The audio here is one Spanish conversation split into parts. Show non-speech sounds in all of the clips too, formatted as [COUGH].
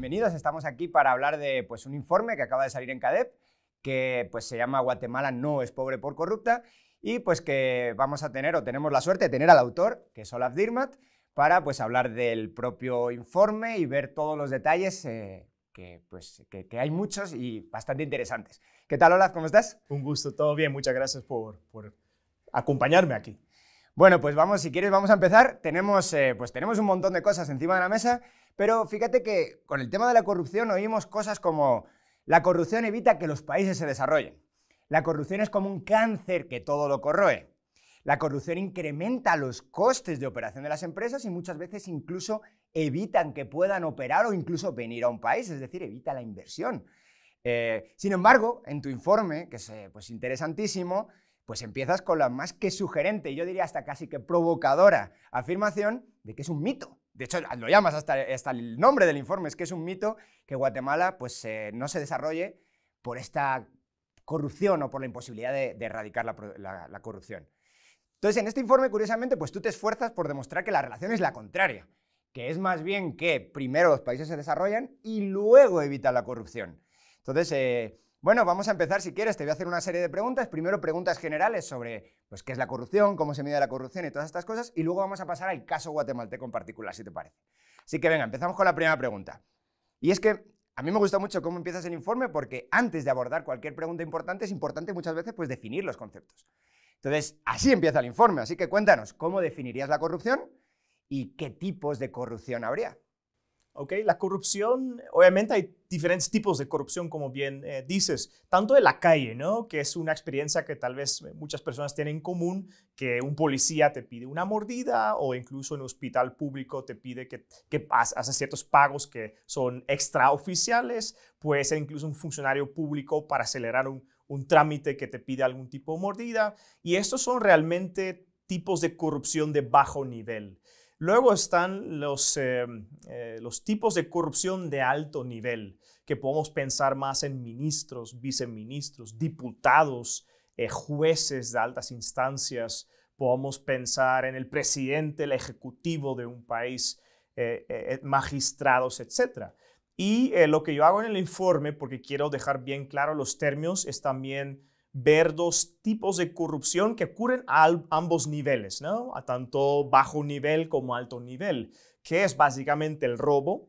bienvenidos. Estamos aquí para hablar de pues, un informe que acaba de salir en CADEP, que pues, se llama Guatemala no es pobre por corrupta, y pues que vamos a tener, o tenemos la suerte de tener al autor, que es Olaf Dirmat, para pues, hablar del propio informe y ver todos los detalles eh, que, pues, que, que, hay muchos y bastante interesantes. ¿Qué tal, Olaf? ¿Cómo estás? Un gusto, todo bien. Muchas gracias por, por acompañarme aquí. Bueno, pues vamos, si quieres, vamos a empezar. Tenemos, eh, pues tenemos un montón de cosas encima de la mesa, pero fíjate que con el tema de la corrupción oímos cosas como la corrupción evita que los países se desarrollen. La corrupción es como un cáncer que todo lo corroe. La corrupción incrementa los costes de operación de las empresas y muchas veces incluso evitan que puedan operar o incluso venir a un país, es decir, evita la inversión. Eh, sin embargo, en tu informe, que es eh, pues interesantísimo, pues empiezas con la más que sugerente, y yo diría hasta casi que provocadora afirmación de que es un mito. De hecho, lo llamas hasta, hasta el nombre del informe, es que es un mito que Guatemala pues, eh, no se desarrolle por esta corrupción o por la imposibilidad de, erradicar la, corrupción. Entonces, en este informe, curiosamente, pues tú te esfuerzas por demostrar que la relación es la contraria, que es más bien que primero los países se desarrollan y luego evita la corrupción. Entonces, eh, bueno, vamos a empezar si quieres. Te voy a hacer una serie de preguntas. Primero preguntas generales sobre pues, qué es la corrupción, cómo se mide la corrupción y todas estas cosas. Y luego vamos a pasar al caso guatemalteco en particular, si te parece. Así que venga, empezamos con la primera pregunta. Y es que a mí me gusta mucho cómo empiezas el informe porque antes de abordar cualquier pregunta importante es importante muchas veces pues, definir los conceptos. Entonces, así empieza el informe. Así que cuéntanos, ¿cómo definirías la corrupción y qué tipos de corrupción habría? La corrupción, obviamente hay diferentes tipos de corrupción, como bien eh, dices, tanto de la calle, ¿no? Que es una experiencia que tal vez eh, muchas personas tienen en común, que un policía te pide una mordida o incluso en un hospital público te pide que, que haces ciertos pagos que son extraoficiales, puede ser incluso un funcionario público para acelerar un, un trámite que te pide algún tipo de mordida, y estos son realmente tipos de corrupción de bajo nivel. Luego están em, eh, los, tipos de corrupción de alto nivel, que podemos pensar más en ministros, viceministros, diputados, eh, jueces de altas instancias, podemos pensar en el presidente, el ejecutivo de un país, eh, magistrados, etc. Y lo que yo hago en el informe, porque quiero dejar bien claro los términos, es también ver dos tipos de corrupción que ocurren a ambos niveles, ¿no? A tanto bajo nivel como alto nivel, que es básicamente el robo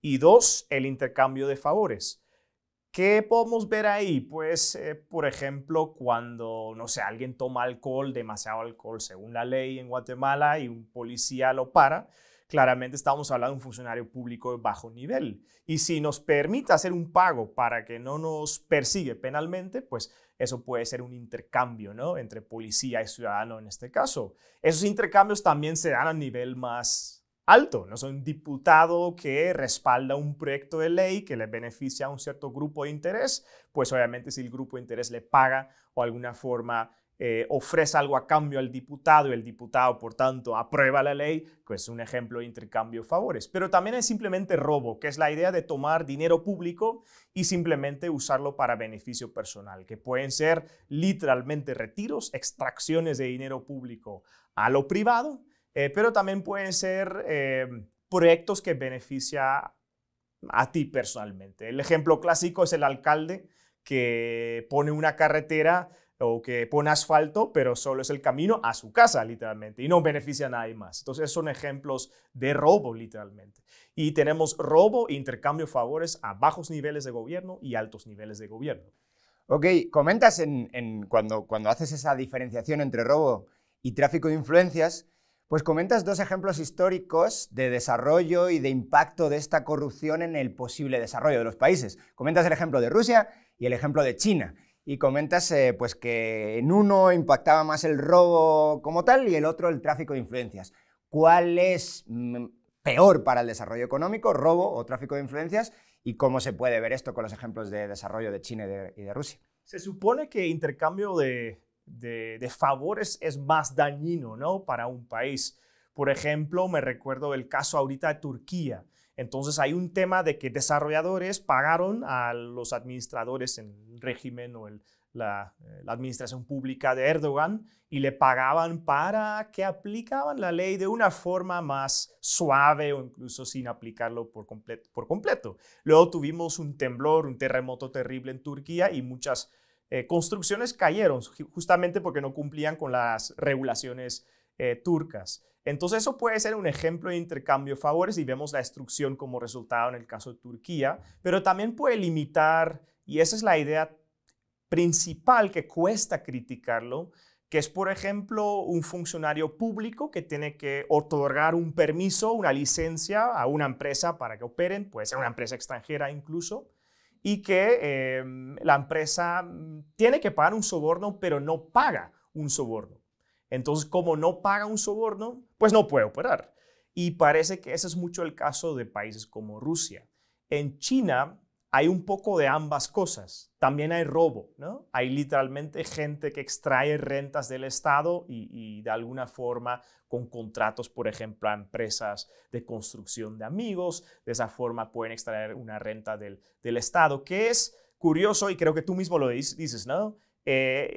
y dos, el intercambio de favores. ¿Qué podemos ver ahí? Pues, eh, por ejemplo, cuando, no sé, alguien toma alcohol, demasiado alcohol según la ley en Guatemala y un policía lo para, claramente estamos hablando de un funcionario público de bajo nivel. Y si nos permite hacer un pago para que no nos persigue penalmente, pues eso puede ser un intercambio, Entre policía y ciudadano en este caso. Esos intercambios también se dan a nivel más alto, ¿no? un diputado que respalda un proyecto de ley que le beneficia a un cierto grupo de interés, pues obviamente si el grupo de interés le paga o alguna forma eh, ofrece algo a cambio al diputado y el diputado, por tanto, aprueba la ley, pues es un ejemplo de intercambio de favores. Pero también es simplemente robo, que es la idea de tomar dinero público y simplemente usarlo para beneficio personal, que pueden ser literalmente retiros, extracciones de dinero público a lo privado, eh, pero también pueden ser eh, proyectos que beneficia a ti personalmente. El ejemplo clásico es el alcalde que pone una carretera o que pone asfalto, pero solo es el camino a su casa, literalmente, y no beneficia a nadie más. Entonces, son ejemplos de robo, literalmente. Y tenemos robo e intercambio de favores a bajos niveles de gobierno y altos niveles de gobierno. Ok, comentas cuando, cuando haces esa diferenciación entre robo y tráfico de influencias, pues comentas dos ejemplos históricos de desarrollo y de impacto de esta corrupción en el posible desarrollo de los países. Comentas el ejemplo de Rusia y el ejemplo de China y comentas eh, pues que en uno impactaba más el robo como tal y el otro el tráfico de influencias. ¿Cuál es mm, peor para el desarrollo económico, robo o tráfico de influencias? ¿Y cómo se puede ver esto con los ejemplos de desarrollo de China y de, Rusia? Se supone que intercambio de, favores es más dañino ¿no? para un país. Por ejemplo, me recuerdo el caso ahorita de Turquía. Entonces hay un tema de que desarrolladores pagaron a los administradores en el régimen o eh, la, administración pública de Erdogan y le pagaban para que aplicaban la ley de una forma más suave o incluso sin aplicarlo por, completo. Luego tuvimos un temblor, un terremoto terrible en Turquía y muchas eh, construcciones cayeron justamente porque no cumplían con las regulaciones eh, turcas. Entonces eso puede ser un ejemplo de intercambio de favores y vemos la destrucción como resultado en el caso de Turquía, pero también puede limitar, y esa es la idea principal que cuesta criticarlo, que es, por ejemplo, un funcionario público que tiene que otorgar un permiso, una licencia a una empresa para que operen, puede ser una empresa extranjera incluso, y que eh, la empresa mm, tiene que pagar un soborno, pero no paga un soborno. Entonces, como no paga un soborno, pues no puede operar. Y parece que ese es mucho el caso de países como Rusia. En China hay un poco de ambas cosas. También hay robo, ¿no? Hay literalmente gente que extrae rentas del Estado y, de alguna forma con contratos, por ejemplo, a empresas de construcción de amigos, de esa forma pueden extraer una renta del Estado, que es curioso y creo que tú mismo lo dices, ¿no? Eh,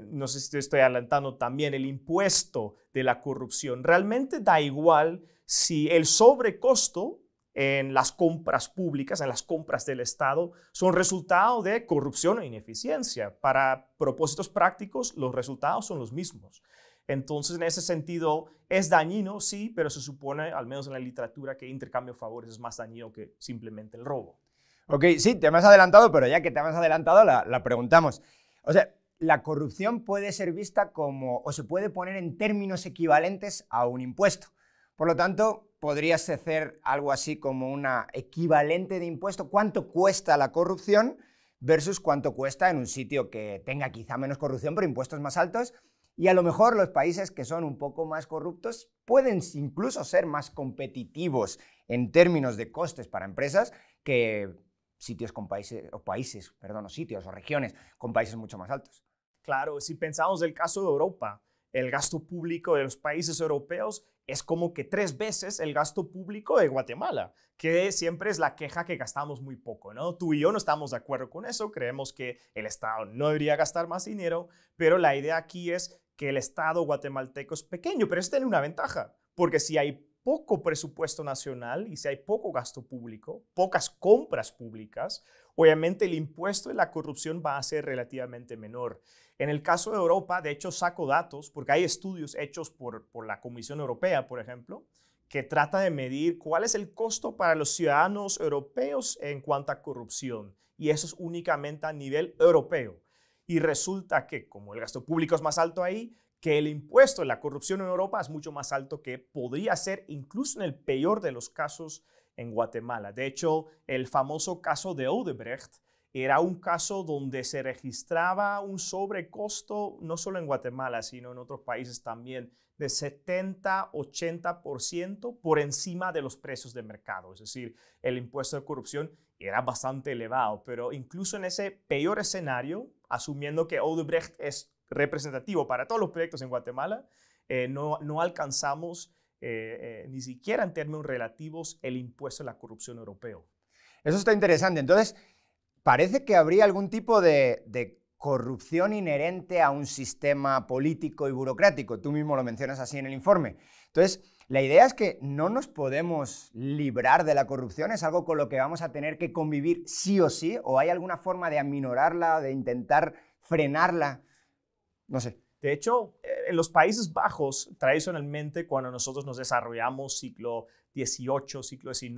eh, no sé si te estoy adelantando también, el impuesto de la corrupción. Realmente da igual si el sobrecosto en las compras públicas, en las compras del Estado, son resultado de corrupción o ineficiencia. Para propósitos prácticos, los resultados son los mismos. Entonces, en ese sentido, es dañino, sí, pero se supone, al menos en la literatura, que intercambio de favores es más dañino que simplemente el robo. Ok, sí, te me has adelantado, pero ya que te has adelantado, la preguntamos. O sea, la corrupción puede ser vista como, o se puede poner en términos equivalentes a un impuesto. Por lo tanto, podrías hacer algo así como una equivalente de impuesto, cuánto cuesta la corrupción versus cuánto cuesta en un sitio que tenga quizá menos corrupción, pero impuestos más altos. Y a lo mejor los países que son un poco más corruptos pueden incluso ser más competitivos en términos de costes para empresas que sitios con países, o países, perdón, sitios o regiones con países mucho más altos. Claro, si pensamos el caso de Europa, el gasto público de los países europeos es como que tres veces el gasto público de Guatemala, que siempre es la queja que gastamos muy poco, ¿no? Tú y yo no estamos de acuerdo con eso, creemos que el Estado no debería gastar más dinero, pero la idea aquí es que el Estado guatemalteco es pequeño, pero eso tiene una ventaja, porque si hay poco presupuesto nacional y si hay poco gasto público, pocas compras públicas, obviamente el impuesto de la corrupción va a ser relativamente menor. En el caso de Europa, de hecho, saco datos porque hay estudios hechos por, la Comisión Europea, por ejemplo, que trata de medir cuál es el costo para los ciudadanos europeos en cuanto a corrupción. Y eso es únicamente a nivel europeo. Y resulta que, como el gasto público es más alto ahí, que el impuesto de la corrupción en Europa es mucho más alto que podría ser incluso en el peor de los casos en Guatemala. De hecho, el famoso caso de Odebrecht era un caso donde se registraba un sobrecosto, no solo en Guatemala, sino en otros países también, de 70-80% por encima de los precios de mercado. Es decir, el impuesto de corrupción era bastante elevado, pero incluso en ese peor escenario, asumiendo que Odebrecht es representativo para todos los proyectos en Guatemala, eh, no, alcanzamos eh, eh, ni siquiera en términos relativos el impuesto a la corrupción europeo. Eso está interesante. Entonces, parece que habría algún tipo de, de corrupción inherente a un sistema político y burocrático. Tú mismo lo mencionas así en el informe. Entonces, la idea es que no nos podemos librar de la corrupción, es algo con lo que vamos a tener que convivir sí o sí, o hay alguna forma de aminorarla, de intentar frenarla no sé. De hecho, eh, en los Países Bajos, tradicionalmente, cuando nosotros nos desarrollamos ciclo XVIII, ciclo XIX,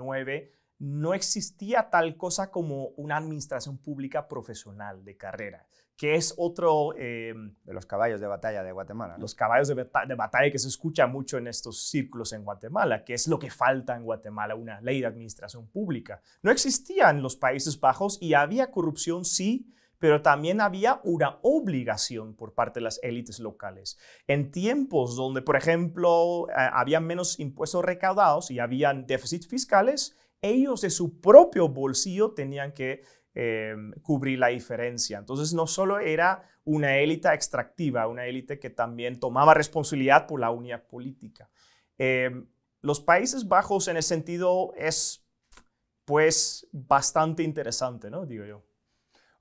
no existía tal cosa como una administración pública profesional de carrera, que es otro... Em, de los caballos de batalla de Guatemala. Los caballos de, batalla que se escucha mucho en estos círculos en Guatemala, que es lo que falta en Guatemala, una ley de administración pública. No existía en los Países Bajos y había corrupción, sí, pero también había una obligación por parte de las élites locales. En tiempos donde, por ejemplo, eh, había menos impuestos recaudados y habían déficits fiscales, ellos de su propio bolsillo tenían que em, cubrir la diferencia. Entonces no solo era una élite extractiva, una élite que también tomaba responsabilidad por la unidad política. Em, los Países Bajos en ese sentido es pues bastante interesante, ¿no? Digo yo.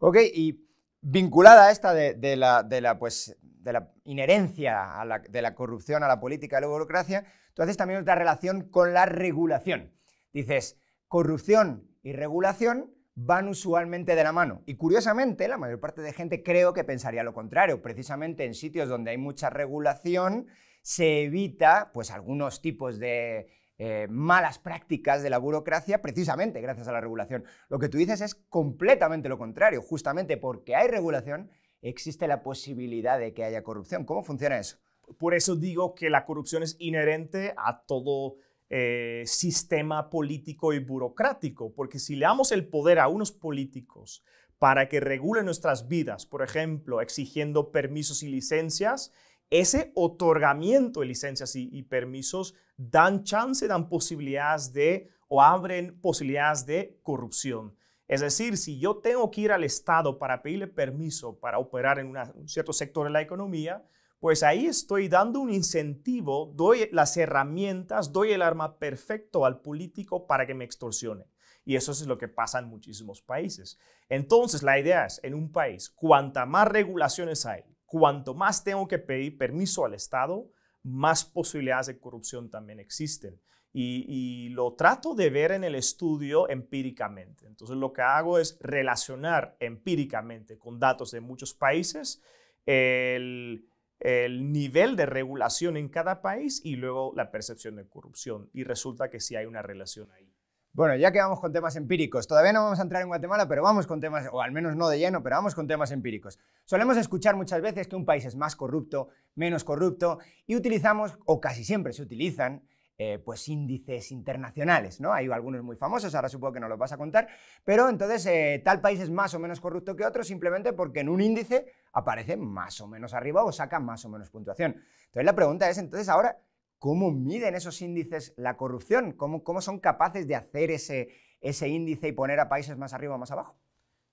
Ok, y vinculada a esta de, la, pues, de la, inherencia de la corrupción a la política y la burocracia, entonces haces también otra relación con la regulación. Dices, corrupción y regulación van usualmente de la mano. Y curiosamente, la mayor parte de gente creo que pensaría lo contrario. Precisamente en sitios donde hay mucha regulación, se evita pues algunos tipos de eh, malas prácticas de la burocracia precisamente gracias a la regulación. Lo que tú dices es completamente lo contrario, justamente porque hay regulación existe la posibilidad de que haya corrupción. ¿Cómo funciona eso? Por eso digo que la corrupción es inherente a todo eh, sistema político y burocrático, porque si le damos el poder a unos políticos para que regulen nuestras vidas, por ejemplo, exigiendo permisos y licencias, ese otorgamiento de licencias y, permisos dan chance, dan posibilidades de o abren posibilidades de corrupción. Es decir, si yo tengo que ir al Estado para pedirle permiso para operar en un cierto sector de la economía, pues ahí estoy dando un incentivo, doy las herramientas, doy el arma perfecto al político para que me extorsione. Y eso es lo que pasa en muchísimos países. Entonces, la idea es, en un país, cuanta más regulaciones hay, cuanto más tengo que pedir permiso al Estado, más posibilidades de corrupción también existen. Y, lo trato de ver en el estudio empíricamente. Entonces lo que hago es relacionar empíricamente con datos de muchos países el, el nivel de regulación en cada país y luego la percepción de corrupción. Y resulta que sí hay una relación ahí. Bueno, ya que vamos con temas empíricos, todavía no vamos a entrar en Guatemala, pero vamos con temas, o al menos no de lleno, pero vamos con temas empíricos. Solemos escuchar muchas veces que un país es más corrupto, menos corrupto, y utilizamos, o casi siempre se utilizan, eh, pues índices internacionales, ¿no? Hay algunos muy famosos, ahora supongo que no los vas a contar, pero entonces eh, tal país es más o menos corrupto que otro simplemente porque en un índice aparece más o menos arriba o saca más o menos puntuación. Entonces la pregunta es, entonces ahora, cómo miden esos índices la corrupción, cómo, cómo son capaces de hacer ese, ese índice y poner a países más arriba o más abajo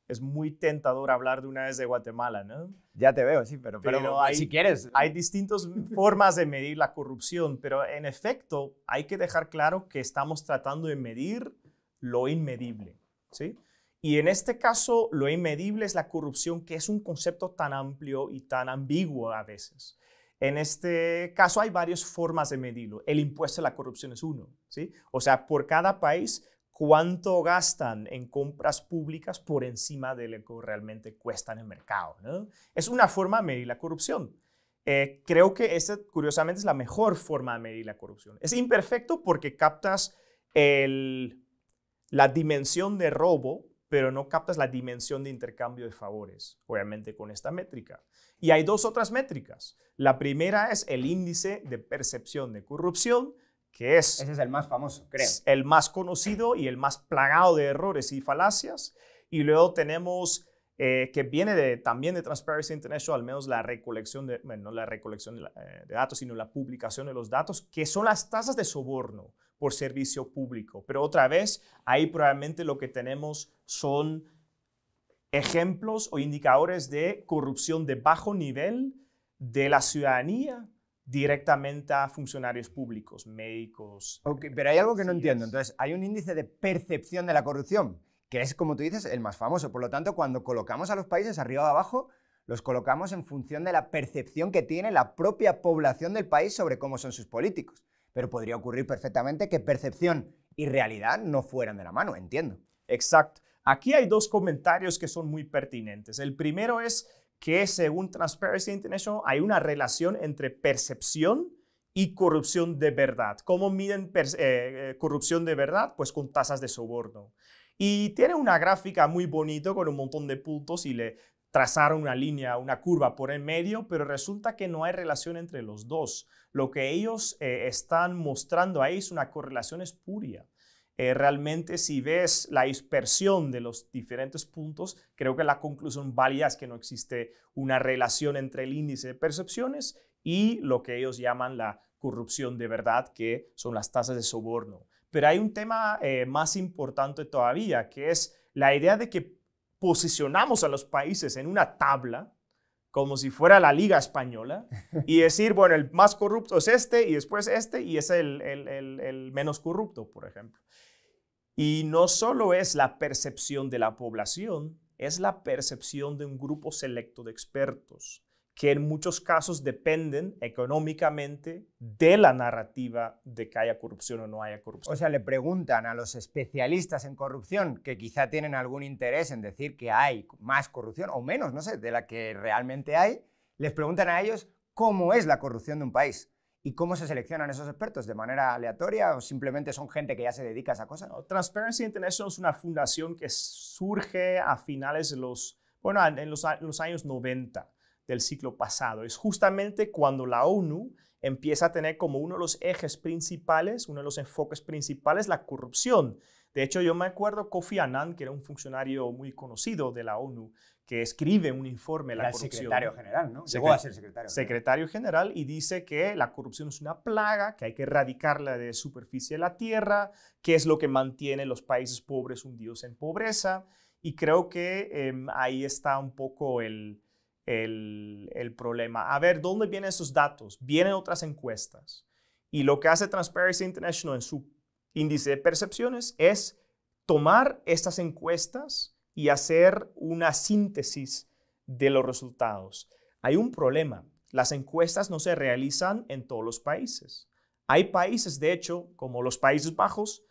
es muy tentador hablar de una vez de Guatemala, ¿no? Ya te veo, sí, pero, pero, si quieres. Hay distintas formas de medir la corrupción, pero en efecto hay que dejar claro que estamos tratando de medir lo inmedible, ¿sí? Y en este caso, lo inmedible es la corrupción, que es un concepto tan amplio y tan ambiguo a veces. En este caso hay varias formas de medirlo. El impuesto a la corrupción es uno, ¿sí? O sea, por cada país, cuánto gastan en compras públicas por encima de lo que realmente cuesta en el mercado. Es una forma de medir la corrupción. Eh, creo que esta, curiosamente, es la mejor forma de medir la corrupción. Es imperfecto porque captas la dimensión de robo pero no captas la dimensión de intercambio de favores, obviamente con esta métrica. Y hay dos otras métricas. La primera es el índice de percepción de corrupción, que es... Ese es el más famoso, creo. El más conocido y el más plagado de errores y falacias. Y luego tenemos eh, que viene también de Transparency International, al menos la recolección, bueno, la recolección eh, de, datos, sino la publicación de los datos, que son las tasas de soborno por servicio público. Pero otra vez, ahí probablemente lo que tenemos son ejemplos o indicadores de corrupción de bajo nivel de la ciudadanía directamente a funcionarios públicos, médicos. pero hay algo que no entiendo. Entonces, hay un índice de percepción de la corrupción, que es, como tú dices, el más famoso. Por lo tanto, cuando colocamos a los países arriba o abajo, los colocamos en función de la percepción que tiene la propia población del país sobre cómo son sus políticos pero podría ocurrir perfectamente que percepción y realidad no fueran de la mano, entiendo. Exacto. Aquí hay dos comentarios que son muy pertinentes. El primero es que según Transparency International hay una relación entre percepción y corrupción de verdad. ¿Cómo miden eh, eh, corrupción de verdad? Pues con tasas de soborno. Y tiene una gráfica muy bonito con un montón de puntos y le trazaron una línea, una curva por el medio, pero resulta que no hay relación entre los dos. Lo que ellos eh, están mostrando ahí es una correlación espuria. Eh, realmente si ves la dispersión de los diferentes puntos, creo que la conclusión válida es que no existe una relación entre el índice de percepciones y lo que ellos llaman la corrupción de verdad, que son las tasas de soborno. Pero hay un tema eh, más importante todavía, que es la idea de que posicionamos a los países en una tabla, como si fuera la Liga Española, y [LAUGHS] decir, bueno, el más corrupto es este y después este y es el, el, el menos corrupto, por ejemplo. Y no solo es la percepción de la población, es la percepción de un grupo selecto de expertos que en muchos casos dependen económicamente de la narrativa de que haya corrupción o no haya corrupción. O sea, le preguntan a los especialistas en corrupción que quizá tienen algún interés en decir que hay más corrupción o menos, no sé, de la que realmente hay, les preguntan a ellos cómo es la corrupción de un país. ¿Y cómo se seleccionan esos expertos? ¿De manera aleatoria o simplemente son gente que ya se dedica a esa cosa? Transparency International es una fundación que surge a finales de los, bueno, en los, los años 90 del ciclo pasado. Es justamente cuando la ONU empieza a tener como uno de los ejes principales, uno de los enfoques principales, la corrupción. De hecho, yo me acuerdo Kofi Annan, que era un funcionario muy conocido de la ONU, que escribe un informe la secretario general, ¿no? Llegó a ser secretario. Secretario general y dice que la corrupción es una plaga, que hay que erradicarla de superficie de la tierra, que es lo que mantiene los países pobres hundidos en pobreza. Y creo que em, ahí está un poco el, el, problema. A ver, ¿dónde vienen esos datos? Vienen otras encuestas. Y lo que hace Transparency International en su índice de percepciones es tomar estas encuestas y hacer una síntesis de los resultados. Hay un problema. Las encuestas no se realizan en todos los países. Hay países, de hecho, como los Países Bajos,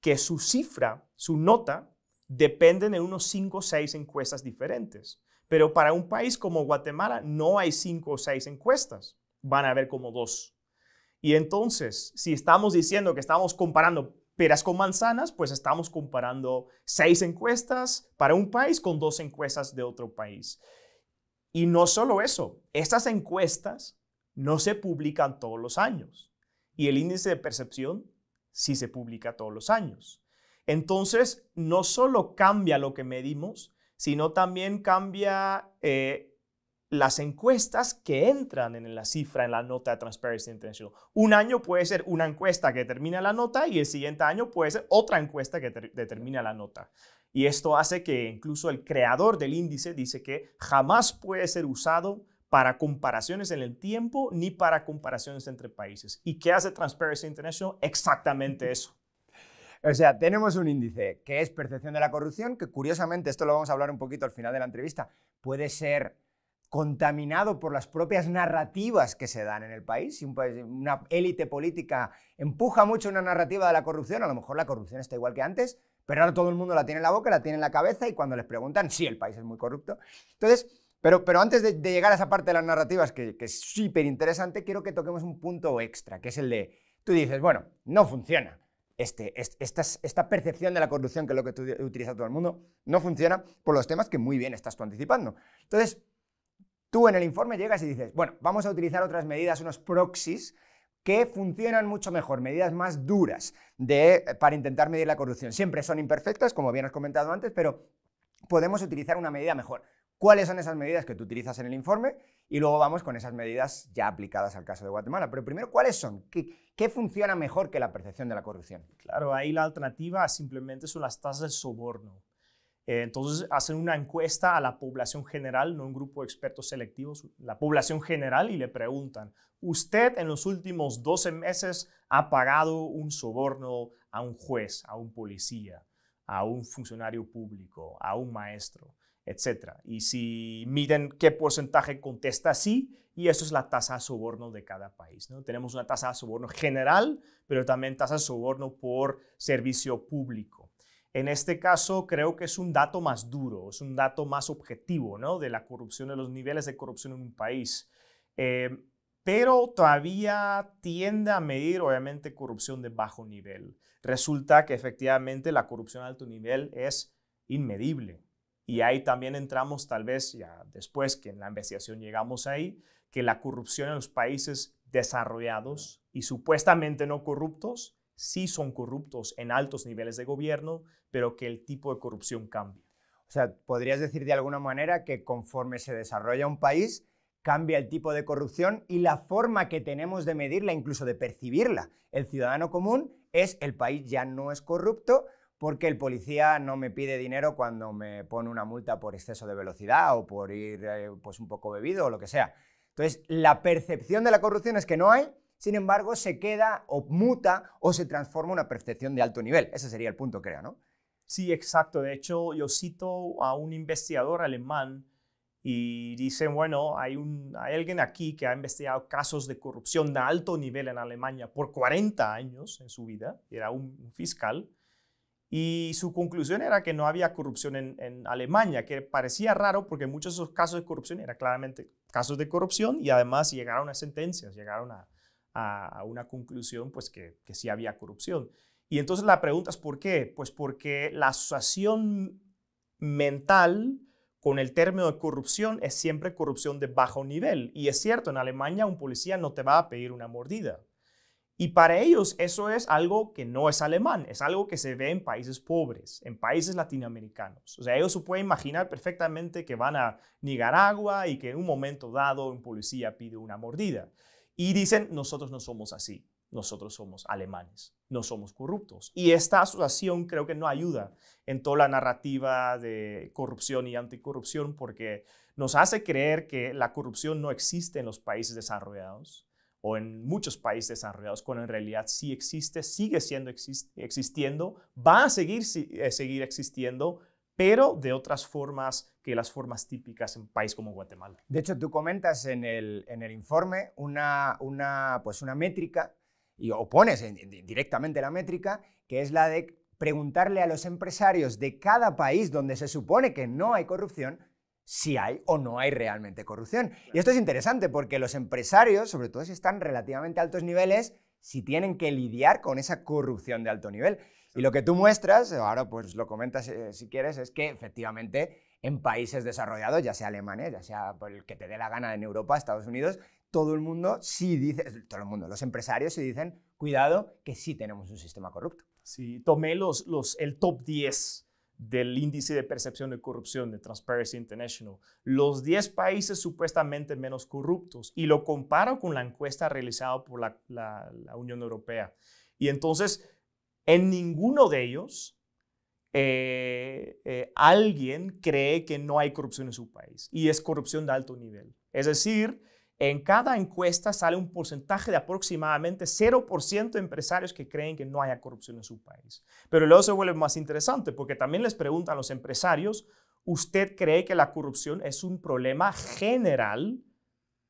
que su cifra, su nota, dependen de unos cinco o seis encuestas diferentes. Pero para un país como Guatemala no hay cinco o seis encuestas, van a haber como dos. Y entonces, si estamos diciendo que estamos comparando peras con manzanas, pues estamos comparando seis encuestas para un país con dos encuestas de otro país. Y no solo eso, estas encuestas no se publican todos los años y el índice de percepción sí se publica todos los años. Entonces, no solo cambia lo que medimos, sino también cambia eh, las encuestas que entran en la cifra, en la nota de Transparency International. Un año puede ser una encuesta que termina la nota y el siguiente año puede ser otra encuesta que determina la nota. Y esto hace que incluso el creador del índice dice que jamás puede ser usado para comparaciones en el tiempo ni para comparaciones entre países. ¿Y qué hace Transparency International? Exactamente eso. O sea, tenemos un índice que es percepción de la corrupción, que curiosamente, esto lo vamos a hablar un poquito al final de la entrevista, puede ser contaminado por las propias narrativas que se dan en el país. Si una élite política empuja mucho una narrativa de la corrupción, a lo mejor la corrupción está igual que antes, pero ahora todo el mundo la tiene en la boca, la tiene en la cabeza y cuando les preguntan, sí, el país es muy corrupto. Entonces, pero, pero antes de, llegar a esa parte de las narrativas, que es súper interesante, quiero que toquemos un punto extra, que es el de, tú dices, bueno, no funciona. Este, esta, percepción de la corrupción que es lo que utiliza todo el mundo, no funciona por los temas que muy bien estás tú anticipando. Entonces, tú en el informe llegas y dices, bueno, vamos a utilizar otras medidas, unos proxies que funcionan mucho mejor, medidas más duras eh, para intentar medir la corrupción. Siempre son imperfectas, como bien has comentado antes, pero podemos utilizar una medida mejor cuáles son esas medidas que tú utilizas en el informe y luego vamos con esas medidas ya aplicadas al caso de Guatemala. Pero primero, ¿cuáles son? ¿Qué, funciona mejor que la percepción de la corrupción? Claro, ahí la alternativa simplemente son las tasas de soborno. Eh, entonces, hacen una encuesta a la población general, no un grupo de expertos selectivos, la población general y le preguntan, ¿usted en los últimos 12 meses ha pagado un soborno a un juez, a un policía, a un funcionario público, a un maestro? etc. Y si miden qué porcentaje contesta sí, y eso es la tasa de soborno de cada país. ¿no? Tenemos una tasa de soborno general, pero también tasa de soborno por servicio público. En este caso creo que es un dato más duro, es un dato más objetivo de la corrupción, de los niveles de corrupción en un país. Eh, pero todavía tiende a medir, obviamente, corrupción de bajo nivel. Resulta que efectivamente la corrupción a alto nivel es inmedible, y ahí también entramos, tal vez ya después que en la investigación llegamos ahí, que la corrupción en los países desarrollados y supuestamente no corruptos, sí son corruptos en altos niveles de gobierno, pero que el tipo de corrupción cambia. O sea, podrías decir de alguna manera que conforme se desarrolla un país, cambia el tipo de corrupción y la forma que tenemos de medirla, incluso de percibirla. El ciudadano común es el país ya no es corrupto, porque el policía no me pide dinero cuando me pone una multa por exceso de velocidad o por ir eh, pues un poco bebido o lo que sea. Entonces, la percepción de la corrupción es que no hay, sin embargo, se queda o muta o se transforma en una percepción de alto nivel. Ese sería el punto, creo, ¿no? Sí, exacto. De hecho, yo cito a un investigador alemán y dicen, bueno, hay, alguien aquí que ha investigado casos de corrupción de alto nivel en Alemania por 40 años en su vida, era un fiscal, y su conclusión era que no había corrupción en, Alemania, que parecía raro porque muchos de esos casos de corrupción eran claramente casos de corrupción y además llegaron a sentencias, llegaron a, una conclusión pues que, que, sí había corrupción. Y entonces la pregunta es ¿por qué? Pues porque la asociación mental con el término de corrupción es siempre corrupción de bajo nivel. Y es cierto, en Alemania un policía no te va a pedir una mordida, y para ellos eso es algo que no es alemán, es algo que se ve en países pobres, en países latinoamericanos. O sea, ellos se pueden imaginar perfectamente que van a Nicaragua y que en un momento dado un policía pide una mordida. Y dicen, nosotros no somos así, nosotros somos alemanes, no somos corruptos. Y esta asociación creo que no ayuda en toda la narrativa de corrupción y anticorrupción porque nos hace creer que la corrupción no existe en los países desarrollados o en muchos países desarrollados, cuando en realidad sí existe, sigue siendo existiendo, va a eh, seguir, existiendo, pero de otras formas que las formas típicas en países como Guatemala. De hecho, tú comentas en el, informe pues una, métrica, y, o pones directamente la métrica, que es la de preguntarle a los empresarios de cada país donde se supone que no hay corrupción, si hay o no hay realmente corrupción. Y esto es interesante porque los empresarios, sobre todo si están relativamente a altos niveles, si tienen que lidiar con esa corrupción de alto nivel. Y lo que tú muestras, ahora pues lo comentas eh, si quieres, es que efectivamente en países desarrollados, ya sea alemanes, ya sea por el que te dé la gana en Europa, Estados Unidos, todo el mundo sí dice, todo el mundo, los empresarios sí dicen, cuidado, que sí tenemos un sistema corrupto. Sí, tomé los, los, el top 10 del índice de percepción de corrupción de Transparency International, los 10 países supuestamente menos corruptos, y lo comparo con la encuesta realizada por la, Unión Europea. Y entonces, en ninguno de ellos eh, eh, alguien cree que no hay corrupción en su país, y es corrupción de alto nivel. Es decir, en cada encuesta sale un porcentaje de aproximadamente 0% de empresarios que creen que no haya corrupción en su país. Pero luego se vuelve más interesante porque también les preguntan a los empresarios, ¿usted cree que la corrupción es un problema general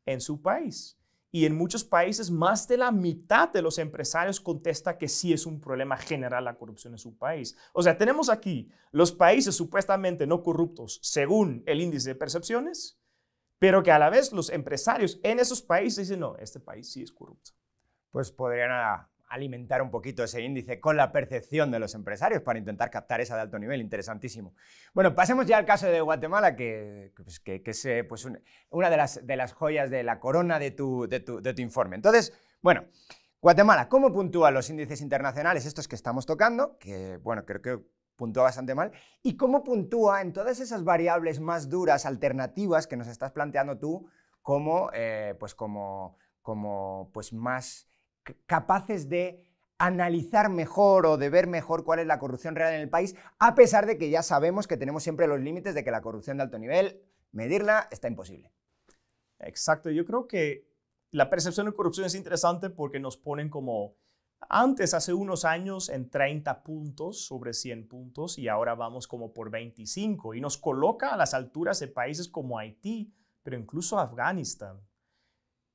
en su país? Y en muchos países más de la mitad de los empresarios contesta que sí es un problema general la corrupción en su país. O sea, tenemos aquí los países supuestamente no corruptos según el índice de percepciones pero que a la vez los empresarios en esos países dicen, no, este país sí es corrupto. Pues podrían ah, alimentar un poquito ese índice con la percepción de los empresarios para intentar captar esa de alto nivel, interesantísimo. Bueno, pasemos ya al caso de Guatemala, que, pues, es eh, pues, una de las, joyas de la corona de tu, informe. Entonces, bueno, Guatemala, ¿cómo puntúan los índices internacionales estos que estamos tocando? Que, bueno, creo que puntúa bastante mal, y cómo puntúa en todas esas variables más duras, alternativas que nos estás planteando tú, como, eh, pues como, como pues más capaces de analizar mejor o de ver mejor cuál es la corrupción real en el país, a pesar de que ya sabemos que tenemos siempre los límites de que la corrupción de alto nivel, medirla está imposible. Exacto, yo creo que la percepción de corrupción es interesante porque nos ponen como antes, hace unos años, en 30 puntos sobre 100 puntos y ahora vamos como por 25 y nos coloca a las alturas de países como Haití, pero incluso Afganistán.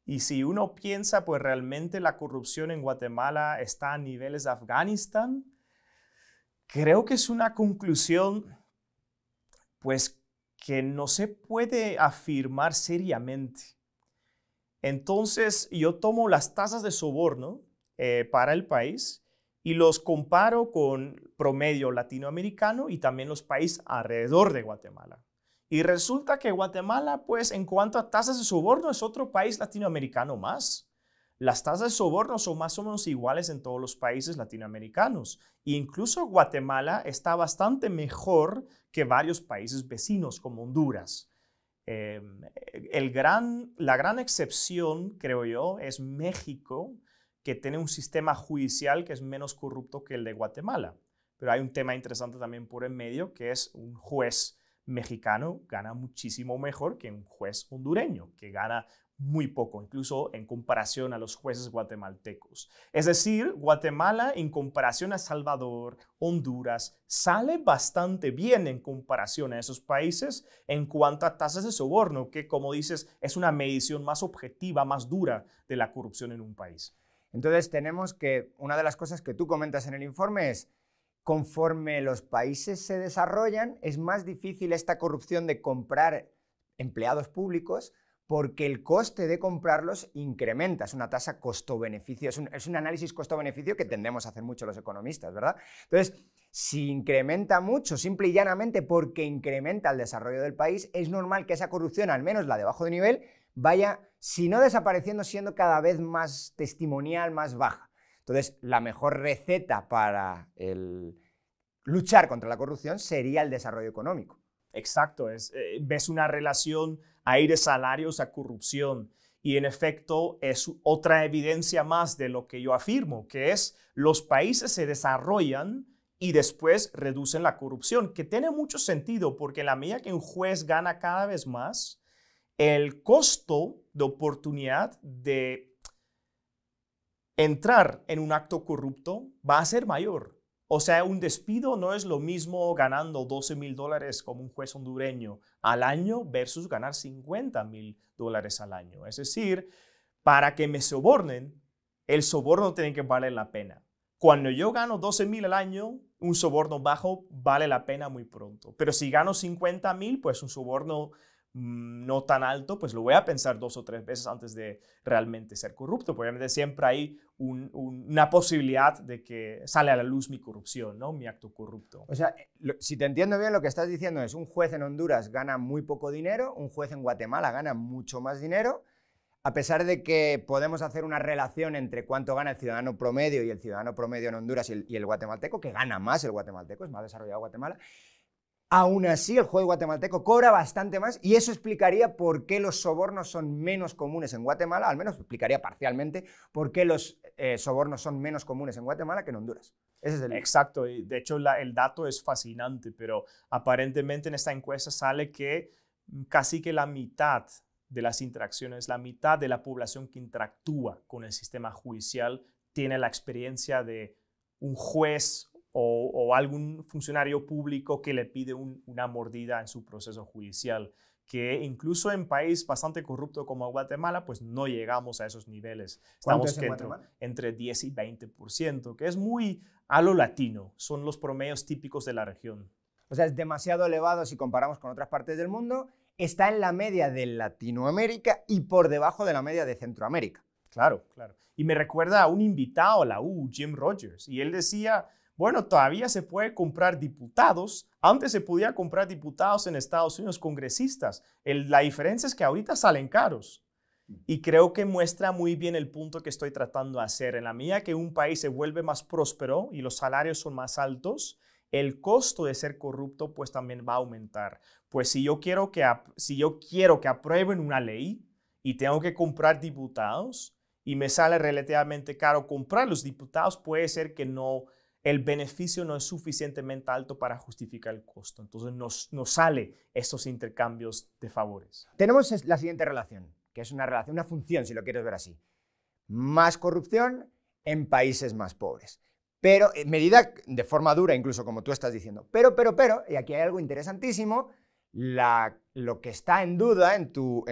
Y si uno piensa, pues realmente la corrupción en Guatemala está a niveles de Afganistán, creo que es una conclusión, pues, que no se puede afirmar seriamente. Entonces, yo tomo las tasas de soborno, eh, para el país y los comparo con promedio latinoamericano y también los países alrededor de Guatemala. Y resulta que Guatemala, pues en cuanto a tasas de soborno, es otro país latinoamericano más. Las tasas de soborno son más o menos iguales en todos los países latinoamericanos. incluso Guatemala está bastante mejor que varios países vecinos como Honduras. Em, la gran excepción, creo yo, es México, que tiene un sistema judicial que es menos corrupto que el de Guatemala. Pero hay un tema interesante también por en medio, que es un juez mexicano gana muchísimo mejor que un juez hondureño, que gana muy poco, incluso en comparación a los jueces guatemaltecos. Es decir, Guatemala en comparación a Salvador, Honduras, sale bastante bien en comparación a esos países en cuanto a tasas de soborno, que como dices es una medición más objetiva, más dura de la corrupción en un país. Entonces tenemos que, una de las cosas que tú comentas en el informe es, conforme los países se desarrollan, es más difícil esta corrupción de comprar empleados públicos porque el coste de comprarlos incrementa. Es una tasa costo-beneficio, es, un, análisis costo-beneficio que tendemos a hacer mucho los economistas, ¿verdad? Entonces, si incrementa mucho, simple y llanamente porque incrementa el desarrollo del país, es normal que esa corrupción, al menos la de bajo de nivel, vaya, si no desapareciendo, siendo cada vez más testimonial, más baja. Entonces, la mejor receta para luchar contra la corrupción sería el desarrollo económico. Exacto, eh, ves una relación aire de salarios a corrupción. Y en efecto, es otra evidencia más de lo que yo afirmo, que es los países se desarrollan y después reducen la corrupción, que tiene mucho sentido porque la medida que un juez gana cada vez más, el costo de oportunidad de entrar en un acto corrupto va a ser mayor. O sea, un despido no es lo mismo ganando 12 mil dólares como un juez hondureño al año versus ganar 50 mil dólares al año. Es decir, para que me sobornen, el soborno tiene que valer la pena. Cuando yo gano 12 mil al año, un soborno bajo vale la pena muy pronto. Pero si gano 50 mil, pues un soborno Mm, no tan alto, pues lo voy a pensar dos o tres veces antes de realmente ser corrupto. Obviamente siempre hay una posibilidad de que sale a la luz mi corrupción, ¿no? mi acto corrupto. O sea, eh, si te entiendo bien, lo que estás diciendo es un juez en Honduras gana muy poco dinero, un juez en Guatemala gana mucho más dinero, a pesar de que podemos hacer una relación entre cuánto gana el ciudadano promedio y el ciudadano promedio en Honduras y el guatemalteco, que gana más el guatemalteco, es más desarrollado Guatemala. Aún así, el juez guatemalteco cobra bastante más y eso explicaría por qué los sobornos son menos comunes en Guatemala, al menos explicaría parcialmente por qué los eh, sobornos son menos comunes en Guatemala que en Honduras. Ese es el... Exacto, y de hecho el dato es fascinante, pero aparentemente en esta encuesta sale que casi que la mitad de las interacciones, la mitad de la población que interactúa con el sistema judicial tiene la experiencia de un juez o, algún funcionario público que le pide una mordida en su proceso judicial, que incluso en país bastante corrupto como Guatemala, pues no llegamos a esos niveles. Estamos entre, entre 10 y 20%, que es muy a lo latino, son los promedios típicos de la región. O sea, es demasiado elevado si comparamos con otras partes del mundo, está en la media de Latinoamérica y por debajo de la media de Centroamérica. Claro, claro. Y me recuerda a un invitado a la U, Jim Rogers, y él decía, bueno, todavía se puede comprar diputados. Antes se podía comprar diputados en Estados Unidos, congresistas. la diferencia es que ahorita salen caros. Y creo que muestra muy bien el punto que estoy tratando de hacer. En la medida que un país se vuelve más próspero y los salarios son más altos, el costo de ser corrupto pues también va a aumentar. Pues si yo quiero que, si yo quiero que aprueben una ley y tengo que comprar diputados y me sale relativamente caro comprar los diputados, puede ser que no el beneficio no es suficientemente alto para justificar el costo. Entonces nos, salen sale estos intercambios de favores. Tenemos la siguiente relación, que es una relación, una función, si lo quieres ver así. Más corrupción en países más pobres. Pero, medida de forma dura, incluso como tú estás diciendo. Pero, pero, pero, y aquí hay algo interesantísimo, lo que está en duda en tu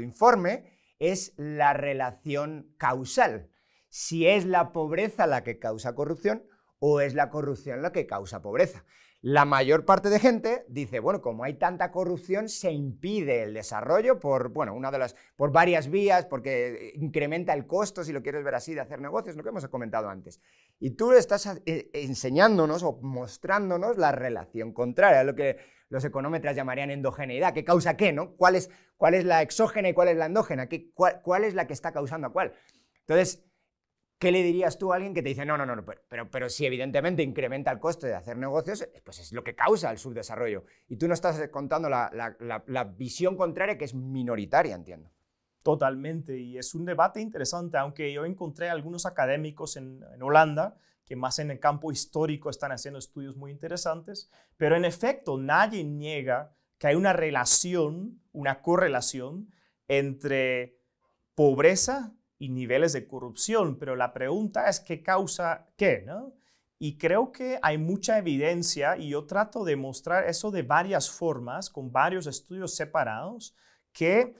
informe es la relación causal. Si es la pobreza la que causa corrupción o es la corrupción la que causa pobreza. La mayor parte de gente dice, bueno, como hay tanta corrupción, se impide el desarrollo por, bueno, una de las, por varias vías, porque eh, incrementa el costo, si lo quieres ver así, de hacer negocios, lo que hemos comentado antes. Y tú estás eh, enseñándonos o mostrándonos la relación contraria, lo que los económetras llamarían endogeneidad. ¿Qué causa qué, no? ¿Cuál es, cuál es la exógena y cuál es la endógena? ¿Qué, cuál, ¿Cuál es la que está causando a cuál? Entonces, ¿Qué le dirías tú a alguien que te dice, no, no, no, pero, pero, si evidentemente incrementa el coste de hacer negocios, eh, pues es lo que causa el subdesarrollo. Y tú no estás eh, contando la, la, la, la visión contraria que es minoritaria, entiendo. Totalmente, y es un debate interesante, aunque yo encontré algunos académicos en, en, Holanda que más en el campo histórico están haciendo estudios muy interesantes, pero en efecto nadie niega que hay una relación, una correlación entre pobreza y niveles de corrupción, pero la pregunta es qué causa qué, ¿no? Y creo que hay mucha evidencia y yo trato de mostrar eso de varias formas, con varios estudios separados, que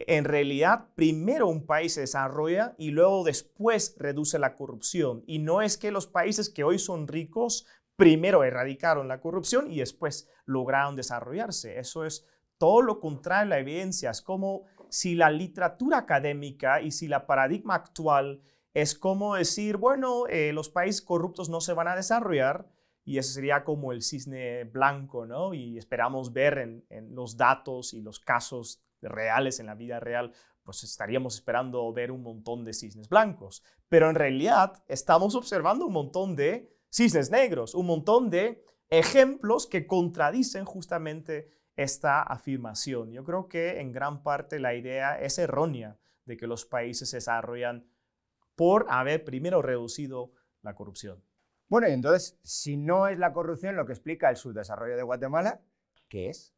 en realidad primero un país se desarrolla y luego después reduce la corrupción. Y no es que los países que hoy son ricos primero erradicaron la corrupción y después lograron desarrollarse. Eso es todo lo contrario la evidencia. Es como si la literatura académica y si la paradigma actual es como decir, bueno, eh, los países corruptos no se van a desarrollar y eso sería como el cisne blanco, ¿no? Y esperamos ver en, en los datos y los casos reales en la vida real, pues estaríamos esperando ver un montón de cisnes blancos. Pero en realidad estamos observando un montón de cisnes negros, un montón de ejemplos que contradicen justamente esta afirmación. Yo creo que en gran parte la idea es errónea de que los países se desarrollan por haber primero reducido la corrupción. Bueno, entonces, si no es la corrupción lo que explica el subdesarrollo de Guatemala, ¿qué es?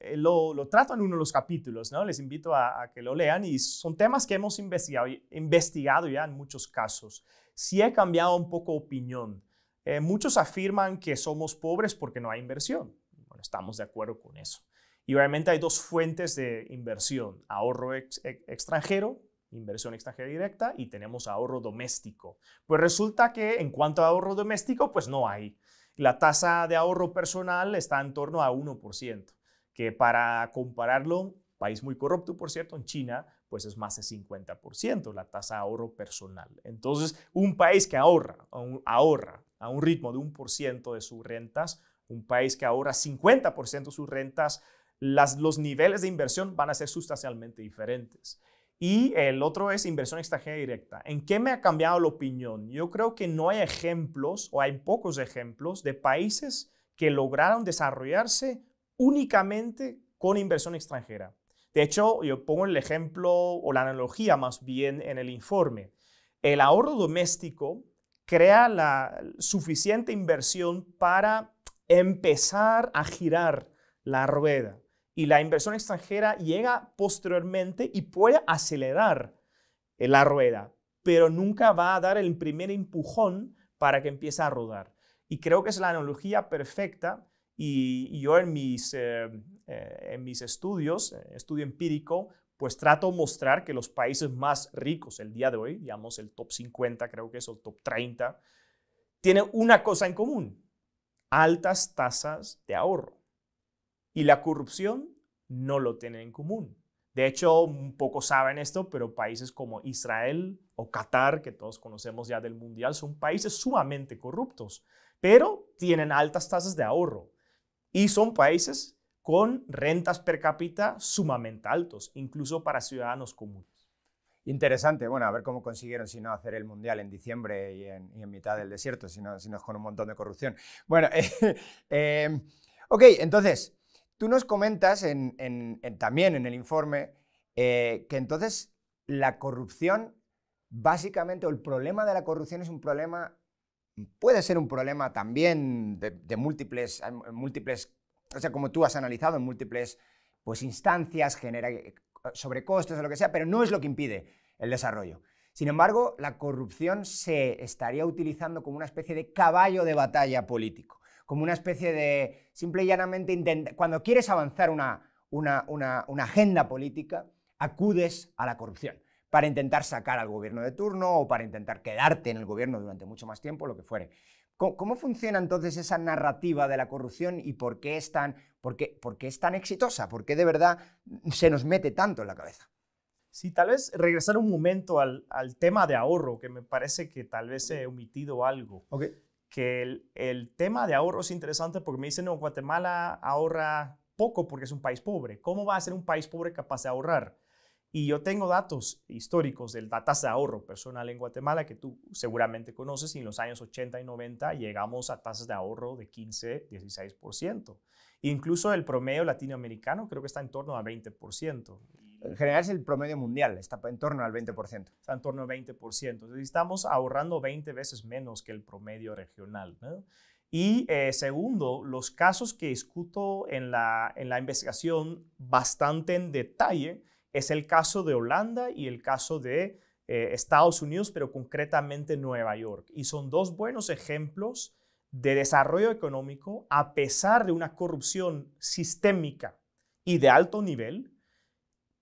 Eh, lo, lo, trato en uno de los capítulos, ¿no? Les invito a, que lo lean y son temas que hemos investigado, ya en muchos casos. Sí he cambiado un poco opinión. Eh, muchos afirman que somos pobres porque no hay inversión estamos de acuerdo con eso. Y obviamente hay dos fuentes de inversión, ahorro e, extranjero, inversión extranjera directa, y tenemos ahorro doméstico. Pues resulta que en cuanto a ahorro doméstico, pues no hay. La tasa de ahorro personal está en torno a 1%, que para compararlo, país muy corrupto, por cierto, en China, pues es más de 50% la tasa de ahorro personal. Entonces, un país que ahorra, ahorra a un ritmo de 1% de sus rentas, un país que ahora 50% de sus rentas, las, los niveles de inversión van a ser sustancialmente diferentes. Y el otro es inversión extranjera directa. ¿En qué me ha cambiado la opinión? Yo creo que no hay ejemplos o hay pocos ejemplos de países que lograron desarrollarse únicamente con inversión extranjera. De hecho, yo pongo el ejemplo o la analogía más bien en el informe. El ahorro doméstico crea la suficiente inversión para empezar a girar la rueda y la inversión extranjera llega posteriormente y puede acelerar eh, la rueda, pero nunca va a dar el primer empujón para que empiece a rodar. Y creo que es la analogía perfecta y, yo en mis, eh, eh, en mis estudios, estudio empírico, pues trato de mostrar que los países más ricos el día de hoy, digamos el top 50, creo que es el top 30, tienen una cosa en común, altas tasas de ahorro. Y la corrupción no lo tienen en común. De hecho, un poco saben esto, pero países como Israel o Qatar, que todos conocemos ya del Mundial, son países sumamente corruptos, pero tienen altas tasas de ahorro. Y son países con rentas per cápita sumamente altos, incluso para ciudadanos comunes. Interesante, bueno, a ver cómo consiguieron, si no, hacer el Mundial en diciembre y en, mitad del desierto, si no, es con un montón de corrupción. Bueno, [LAUGHS] eh, em, ok, entonces, tú nos comentas también en el informe eh, que entonces la corrupción, básicamente, o el problema de la corrupción es un problema, puede ser un problema también de, múltiples, múltiples, o sea, como tú has analizado, en múltiples pues instancias, genera sobre costes o lo que sea, pero no es lo que impide el desarrollo. Sin embargo, la corrupción se estaría utilizando como una especie de caballo de batalla político, como una especie de, simple y llanamente, cuando quieres avanzar una agenda política, acudes a la corrupción para intentar sacar al gobierno de turno o para intentar quedarte en el gobierno durante mucho más tiempo, lo que fuere. ¿Cómo, funciona entonces esa narrativa de la corrupción y por qué, es tan, qué, por qué es tan exitosa? ¿Por qué de verdad se nos mete tanto en la cabeza? Sí, tal vez regresar un momento al, tema de ahorro, que me parece que tal vez he omitido algo. Okay. Que el, el, tema de ahorro es interesante porque me dicen, no, Guatemala ahorra poco porque es un país pobre. ¿Cómo va a ser un país pobre capaz de ahorrar? Y yo tengo datos históricos de tasa de ahorro personal en Guatemala que tú seguramente conoces y en los años 80 y 90 llegamos a tasas de ahorro de 15, 16%. Incluso el promedio latinoamericano creo que está en torno a 20%. En general es el promedio mundial, está en torno al 20%. Está en torno al 20%. Entonces estamos ahorrando 20 veces menos que el promedio regional. Y eh, segundo, los casos que discuto en la investigación bastante en detalle, es el caso de Holanda y el caso de eh, Estados Unidos, pero concretamente Nueva York. Y son dos buenos ejemplos de desarrollo económico a pesar de una corrupción sistémica y de alto nivel,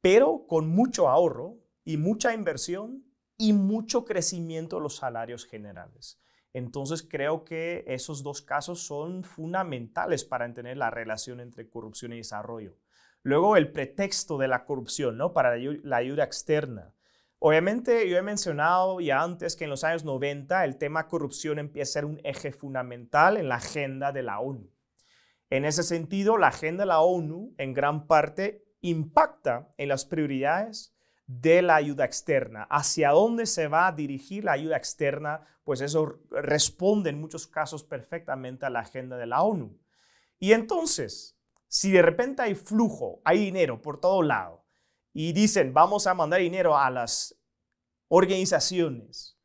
pero con mucho ahorro y mucha inversión y mucho crecimiento de los salarios generales. Entonces creo que esos dos casos son fundamentales para entender la relación entre corrupción y desarrollo. Luego el pretexto de la corrupción, ¿no? Para la ayuda externa. Obviamente yo he mencionado ya antes que en los años 90 el tema corrupción empieza a ser un eje fundamental en la agenda de la ONU. En ese sentido, la agenda de la ONU en gran parte impacta en las prioridades de la ayuda externa. ¿Hacia dónde se va a dirigir la ayuda externa? Pues eso responde en muchos casos perfectamente a la agenda de la ONU. Y entonces, si de repente hay flujo, hay dinero por todo lado y dicen vamos a mandar dinero a las organizaciones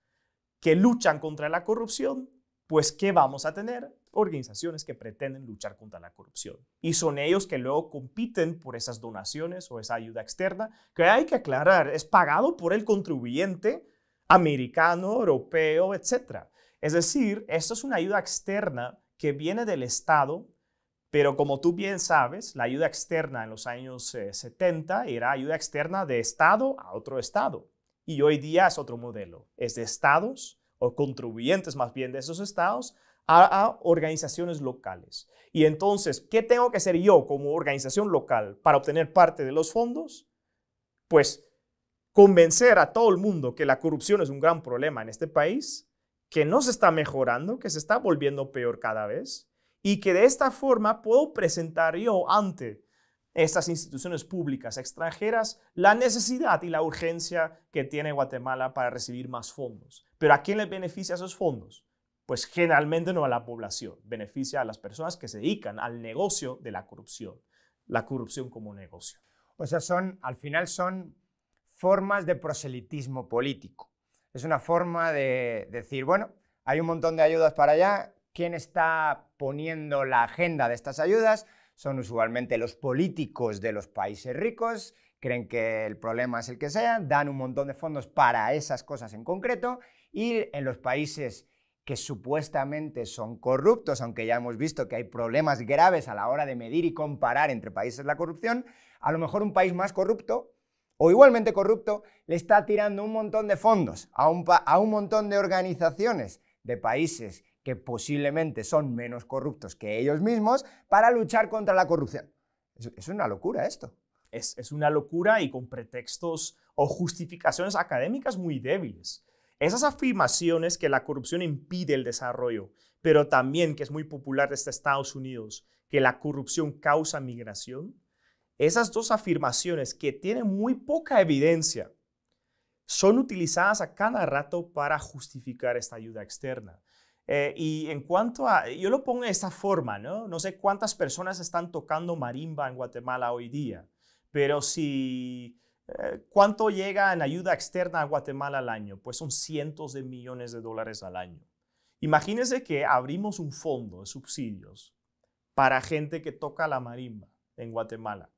que luchan contra la corrupción, pues ¿qué vamos a tener? Organizaciones que pretenden luchar contra la corrupción. Y son ellos que luego compiten por esas donaciones o esa ayuda externa, que hay que aclarar, es pagado por el contribuyente americano, europeo, etc. Es decir, esto es una ayuda externa que viene del Estado pero como tú bien sabes, la ayuda externa en los años 70 eh, era ayuda externa de Estado a otro Estado. Y hoy día es otro modelo. Es de Estados o contribuyentes más bien de esos Estados a, a organizaciones locales. Y entonces, ¿qué tengo que hacer yo como organización local para obtener parte de los fondos? Pues convencer a todo el mundo que la corrupción es un gran problema en este país, que no se está mejorando, que se está volviendo peor cada vez y que de esta forma puedo presentar yo ante estas instituciones públicas extranjeras la necesidad y la urgencia que tiene Guatemala para recibir más fondos. Pero ¿a quién le beneficia esos fondos? Pues generalmente no a la población, beneficia a las personas que se dedican al negocio de la corrupción, la corrupción como negocio. O sea, son, al final son formas de proselitismo político. Es una forma de decir, bueno, hay un montón de ayudas para allá, ¿Quién está poniendo la agenda de estas ayudas? Son usualmente los políticos de los países ricos, creen que el problema es el que sea, dan un montón de fondos para esas cosas en concreto y en los países que supuestamente son corruptos, aunque ya hemos visto que hay problemas graves a la hora de medir y comparar entre países la corrupción, a lo mejor un país más corrupto o igualmente corrupto le está tirando un montón de fondos a un, a un montón de organizaciones de países que posiblemente son menos corruptos que ellos mismos, para luchar contra la corrupción. Es, una locura esto. es una locura y con pretextos o justificaciones académicas muy débiles. Esas afirmaciones que la corrupción impide el desarrollo, pero también que es muy popular desde Estados Unidos, que la corrupción causa migración, esas dos afirmaciones que tienen muy poca evidencia son utilizadas a cada rato para justificar esta ayuda externa. Eh, y en cuanto a, yo lo pongo de esta forma, ¿no? No sé cuántas personas están tocando marimba en Guatemala hoy día, pero si, eh, ¿cuánto llega en ayuda externa a Guatemala al año? Pues son cientos de millones de dólares al año. Imagínense que abrimos un fondo de subsidios para gente que toca la marimba en Guatemala,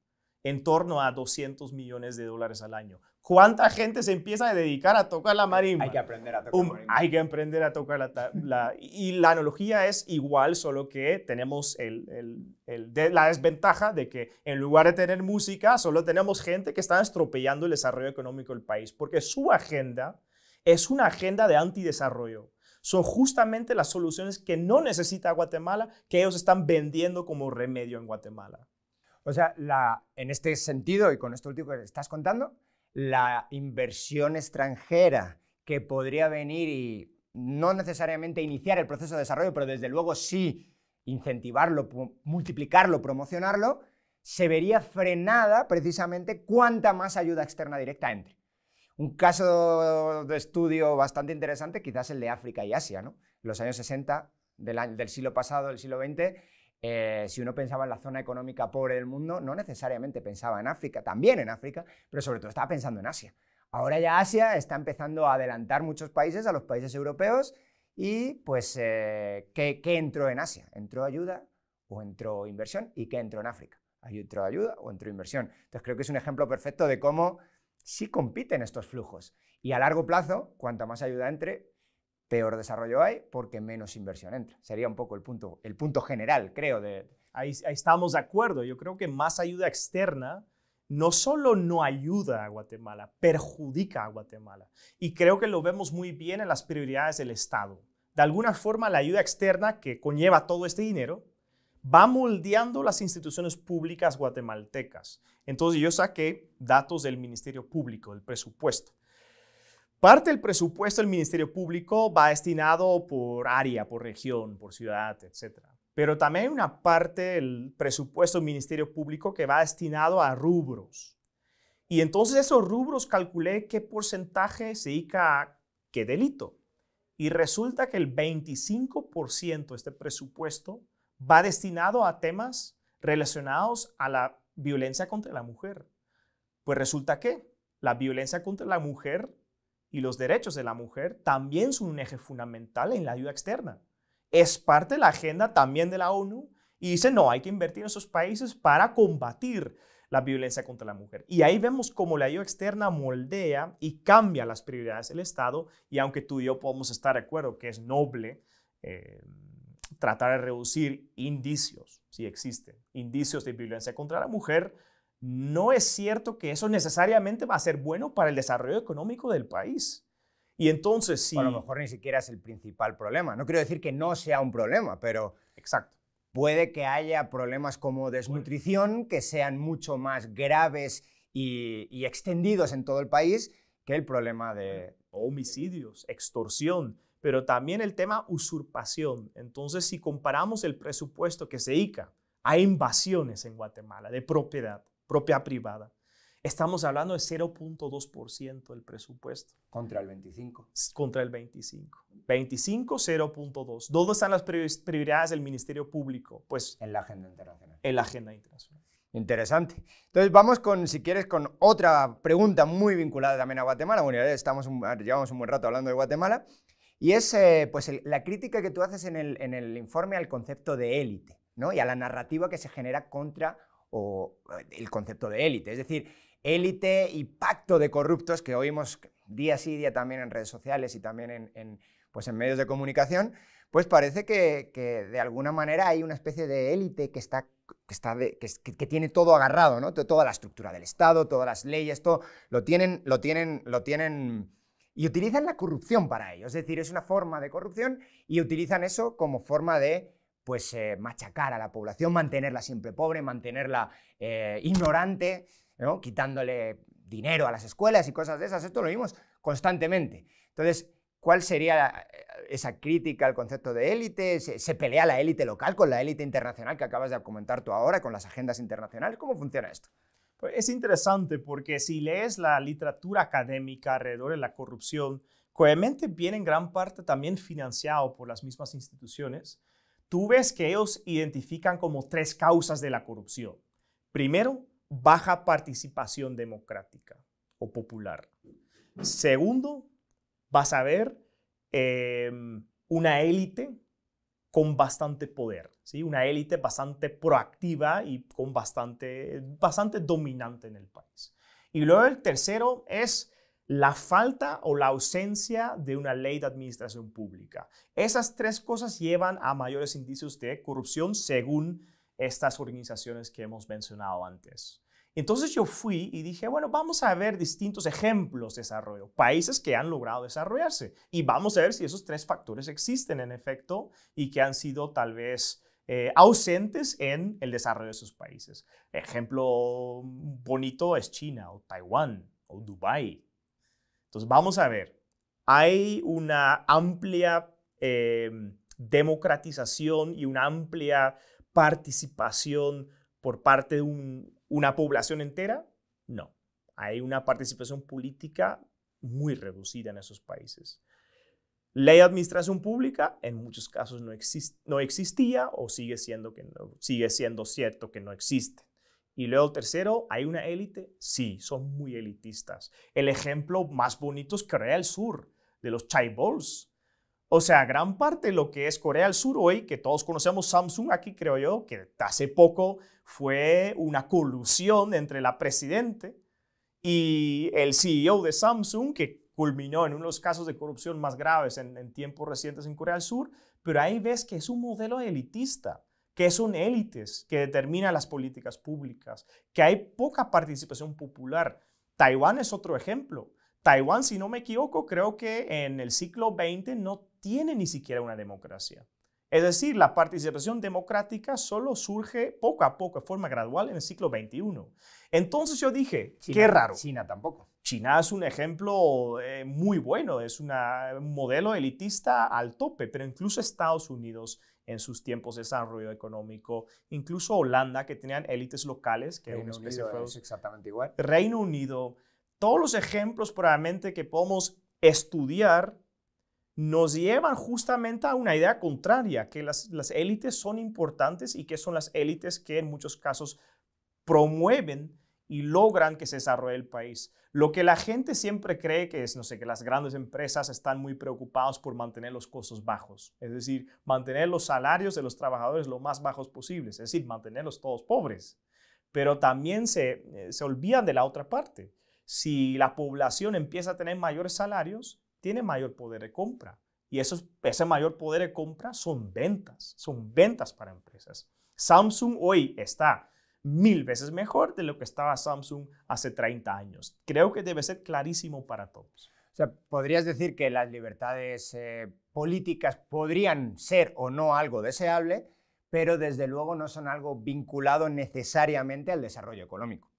en torno a 200 millones de dólares al año. ¿Cuánta gente se empieza a dedicar a tocar la marimba? Hay que aprender a tocar la um, marimba. Hay que aprender a tocar la, Y la analogía es igual, solo que tenemos la desventaja de que en lugar de tener música, solo tenemos gente que está estropeando el desarrollo económico del país, porque su agenda es una agenda de antidesarrollo. Son justamente las soluciones que no necesita Guatemala, que ellos están vendiendo como remedio en Guatemala. O sea, en este sentido y con esto último que estás contando, la inversión extranjera que podría venir y no necesariamente iniciar el proceso de desarrollo, pero desde luego sí incentivarlo, multiplicarlo, promocionarlo, se vería frenada precisamente cuanta más ayuda externa directa entre. Un caso de estudio bastante interesante, quizás el de África y Asia, ¿no? Los años 60 del, del siglo pasado, del siglo XX, eh, si uno pensaba en la zona económica pobre del mundo, no necesariamente pensaba en África, también en África, pero sobre todo estaba pensando en Asia. Ahora ya Asia está empezando a adelantar muchos países a los países europeos y pues, eh, ¿qué, entró en Asia? ¿Entró ayuda o entró inversión? ¿Y qué entró en África? ¿Entró ayuda o entró inversión? Entonces creo que es un ejemplo perfecto de cómo sí compiten estos flujos. Y a largo plazo, cuanto más ayuda entre, peor desarrollo hay porque menos inversión entra. Sería un poco el punto, el punto general, creo. De... Ahí, ahí, estamos de acuerdo. Yo creo que más ayuda externa no solo no ayuda a Guatemala, perjudica a Guatemala. Y creo que lo vemos muy bien en las prioridades del Estado. De alguna forma, la ayuda externa que conlleva todo este dinero va moldeando las instituciones públicas guatemaltecas. Entonces yo saqué datos del Ministerio Público, el presupuesto. Parte del presupuesto del Ministerio Público va destinado por área, por región, por ciudad, etc. Pero también hay una parte del presupuesto del Ministerio Público que va destinado a rubros. Y entonces esos rubros calculé qué porcentaje se dedica a qué delito. Y resulta que el 25% de este presupuesto va destinado a temas relacionados a la violencia contra la mujer. Pues resulta que la violencia contra la mujer y los derechos de la mujer también son un eje fundamental en la ayuda externa. Es parte de la agenda también de la ONU y dice, no, hay que invertir en esos países para combatir la violencia contra la mujer. Y ahí vemos cómo la ayuda externa moldea y cambia las prioridades del Estado y aunque tú y yo podemos estar de acuerdo que es noble eh, tratar de reducir indicios, si existen, indicios de violencia contra la mujer, no es cierto que eso necesariamente va a ser bueno para el desarrollo económico del país. Y entonces sí. Si... a lo mejor ni siquiera es el principal problema. No quiero decir que no sea un problema, pero. Exacto. Puede que haya problemas como desnutrición que sean mucho más graves y, extendidos en todo el país que el problema de. Homicidios, extorsión, pero también el tema usurpación. Entonces, si comparamos el presupuesto que se dedica a invasiones en Guatemala de propiedad propia privada. Estamos hablando de 0.2% del presupuesto. Contra el 25. Contra el 25. 25, 0.2. ¿Dónde están las prioridades del Ministerio Público? Pues en la agenda internacional. En la agenda internacional. Interesante. Entonces vamos con, si quieres, con otra pregunta muy vinculada también a Guatemala. Bueno, ya estamos llevamos un buen rato hablando de Guatemala. Y es eh, pues la crítica que tú haces en el, en el informe al concepto de élite ¿no? y a la narrativa que se genera contra o eh, el concepto de élite. Es decir, élite y pacto de corruptos que oímos día sí, día también en redes sociales y también en, pues en medios de comunicación, pues parece que, de alguna manera hay una especie de élite que está... Que, tiene todo agarrado, ¿no? Toda la estructura del Estado, todas las leyes, todo, lo tienen, lo tienen, lo tienen, y utilizan la corrupción para ello. Es decir, es una forma de corrupción y utilizan eso como forma de pues eh, machacar a la población, mantenerla siempre pobre, mantenerla eh, ignorante, quitándole dinero a las escuelas y cosas de esas. Esto lo vimos constantemente. Entonces, ¿cuál sería esa crítica al concepto de élite? ¿Se, pelea la élite local con la élite internacional que acabas de comentar tú ahora, con las agendas internacionales? ¿Cómo funciona esto? Pues, es interesante porque si lees la literatura académica alrededor de la corrupción, obviamente viene en gran parte también financiado por las mismas instituciones tú ves que ellos identifican como tres causas de la corrupción. Primero, baja participación democrática o popular. Segundo, vas a ver em, una élite con bastante poder, ¿sí? una élite bastante proactiva y con bastante, bastante dominante en el país. Y luego el tercero es la falta o la ausencia de una ley de administración pública. Esas tres cosas llevan a mayores indicios de corrupción según estas organizaciones que hemos mencionado antes. Entonces yo fui y dije, bueno, vamos a ver distintos ejemplos de desarrollo, países que han logrado desarrollarse y vamos a ver si esos tres factores existen en efecto y que han sido tal vez eh, ausentes en el desarrollo de esos países. Ejemplo bonito es China o Taiwán o Dubái, entonces, vamos a ver, hay una amplia em, democratización y una amplia participación por parte de una población entera? No. Hay una participación política muy reducida en esos países. Ley de administración pública en muchos casos no, existía o sigue siendo, que sigue siendo cierto que no existe. Y luego el tercero, ¿hay una élite? Sí, son muy elitistas. El ejemplo más bonito es Corea del Sur, de los chaebols. O sea, gran parte de lo que es Corea del Sur hoy, que todos conocemos Samsung aquí, creo yo, que hace poco fue una colusión entre la presidente y el CEO de Samsung, que culminó en uno de los casos de corrupción más graves en tiempos recientes en Corea del Sur, pero ahí ves que es un modelo elitista que son élites que determinan las políticas públicas, que hay poca participación popular. Taiwán es otro ejemplo. Taiwán, si no me equivoco, creo que en el siglo XX no tiene ni siquiera una democracia. Es decir, la participación democrática solo surge poco a poco, de forma gradual, en el siglo XXI. Entonces yo dije, qué raro. China tampoco. China es un ejemplo eh, muy bueno, es un modelo elitista al tope, pero incluso Estados Unidos en sus tiempos de desarrollo económico, incluso Holanda, que tenían élites locales, que Reino Unido, exactamente igual. Reino Unido, todos los ejemplos probablemente que podemos estudiar nos llevan justamente a una idea contraria, que las, las élites son importantes y que son las élites que en muchos casos promueven y logran que se desarrolle el país. Lo que la gente siempre cree que es, no sé, que las grandes empresas están muy preocupados por mantener los costos bajos, es decir, mantener los salarios de los trabajadores lo más bajos posibles, es decir, mantenerlos todos pobres. Pero también se, eh, se olvidan de la otra parte. Si la población empieza a tener mayores salarios, tiene mayor poder de compra. Y ese mayor poder de compra son ventas, son ventas para empresas. Samsung hoy está mil veces mejor de lo que estaba Samsung hace 30 años. Creo que debe ser clarísimo para todos. O sea, podrías decir que las libertades eh, políticas podrían ser o no algo deseable, pero desde luego no son algo vinculado necesariamente al desarrollo económico.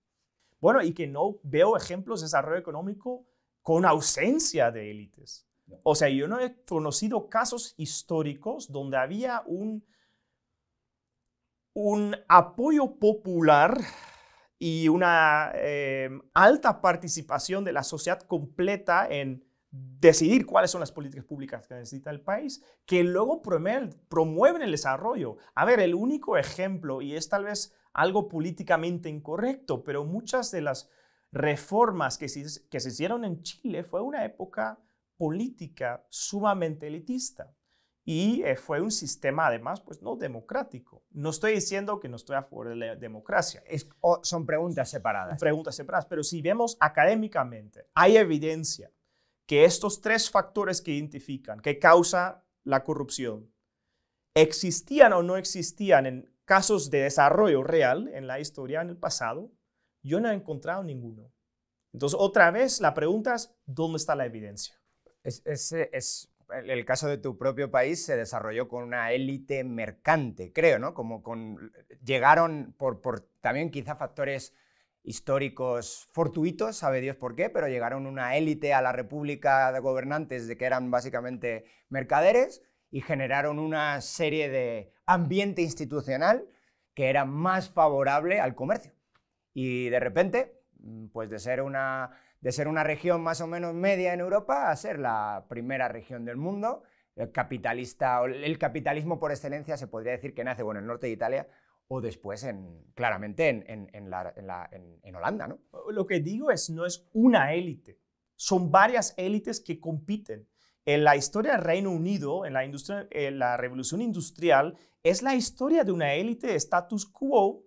Bueno, y que no veo ejemplos de desarrollo económico con ausencia de élites. O sea, yo no he conocido casos históricos donde había un, un apoyo popular y una eh, alta participación de la sociedad completa en decidir cuáles son las políticas públicas que necesita el país, que luego promueven el desarrollo. A ver, el único ejemplo, y es tal vez algo políticamente incorrecto, pero muchas de las reformas que se hicieron en Chile fue una época política sumamente elitista y eh, fue un sistema además pues no democrático. No estoy diciendo que no estoy a favor de la democracia. son preguntas separadas. Preguntas separadas, pero si vemos académicamente, hay evidencia que estos tres factores que identifican, que causa la corrupción, existían o no existían en casos de desarrollo real en la historia, en el pasado, yo no he encontrado ninguno. Entonces, otra vez, la pregunta es, ¿dónde está la evidencia? Es, es, es el caso de tu propio país se desarrolló con una élite mercante, creo, ¿no? Como con, llegaron por, también quizá factores históricos fortuitos, sabe Dios por qué, pero llegaron una élite a la República de gobernantes de que eran básicamente mercaderes y generaron una serie de ambiente institucional que era más favorable al comercio. Y de repente, pues de ser una de ser una región más o menos media en Europa a ser la primera región del mundo el el capitalismo por excelencia se podría decir que nace bueno, en el norte de Italia o después en, claramente en, en, Holanda. ¿no? Lo que digo es, no es una élite, son varias élites que compiten. En la historia del Reino Unido, en la, industria, en la revolución industrial, es la historia de una élite de status quo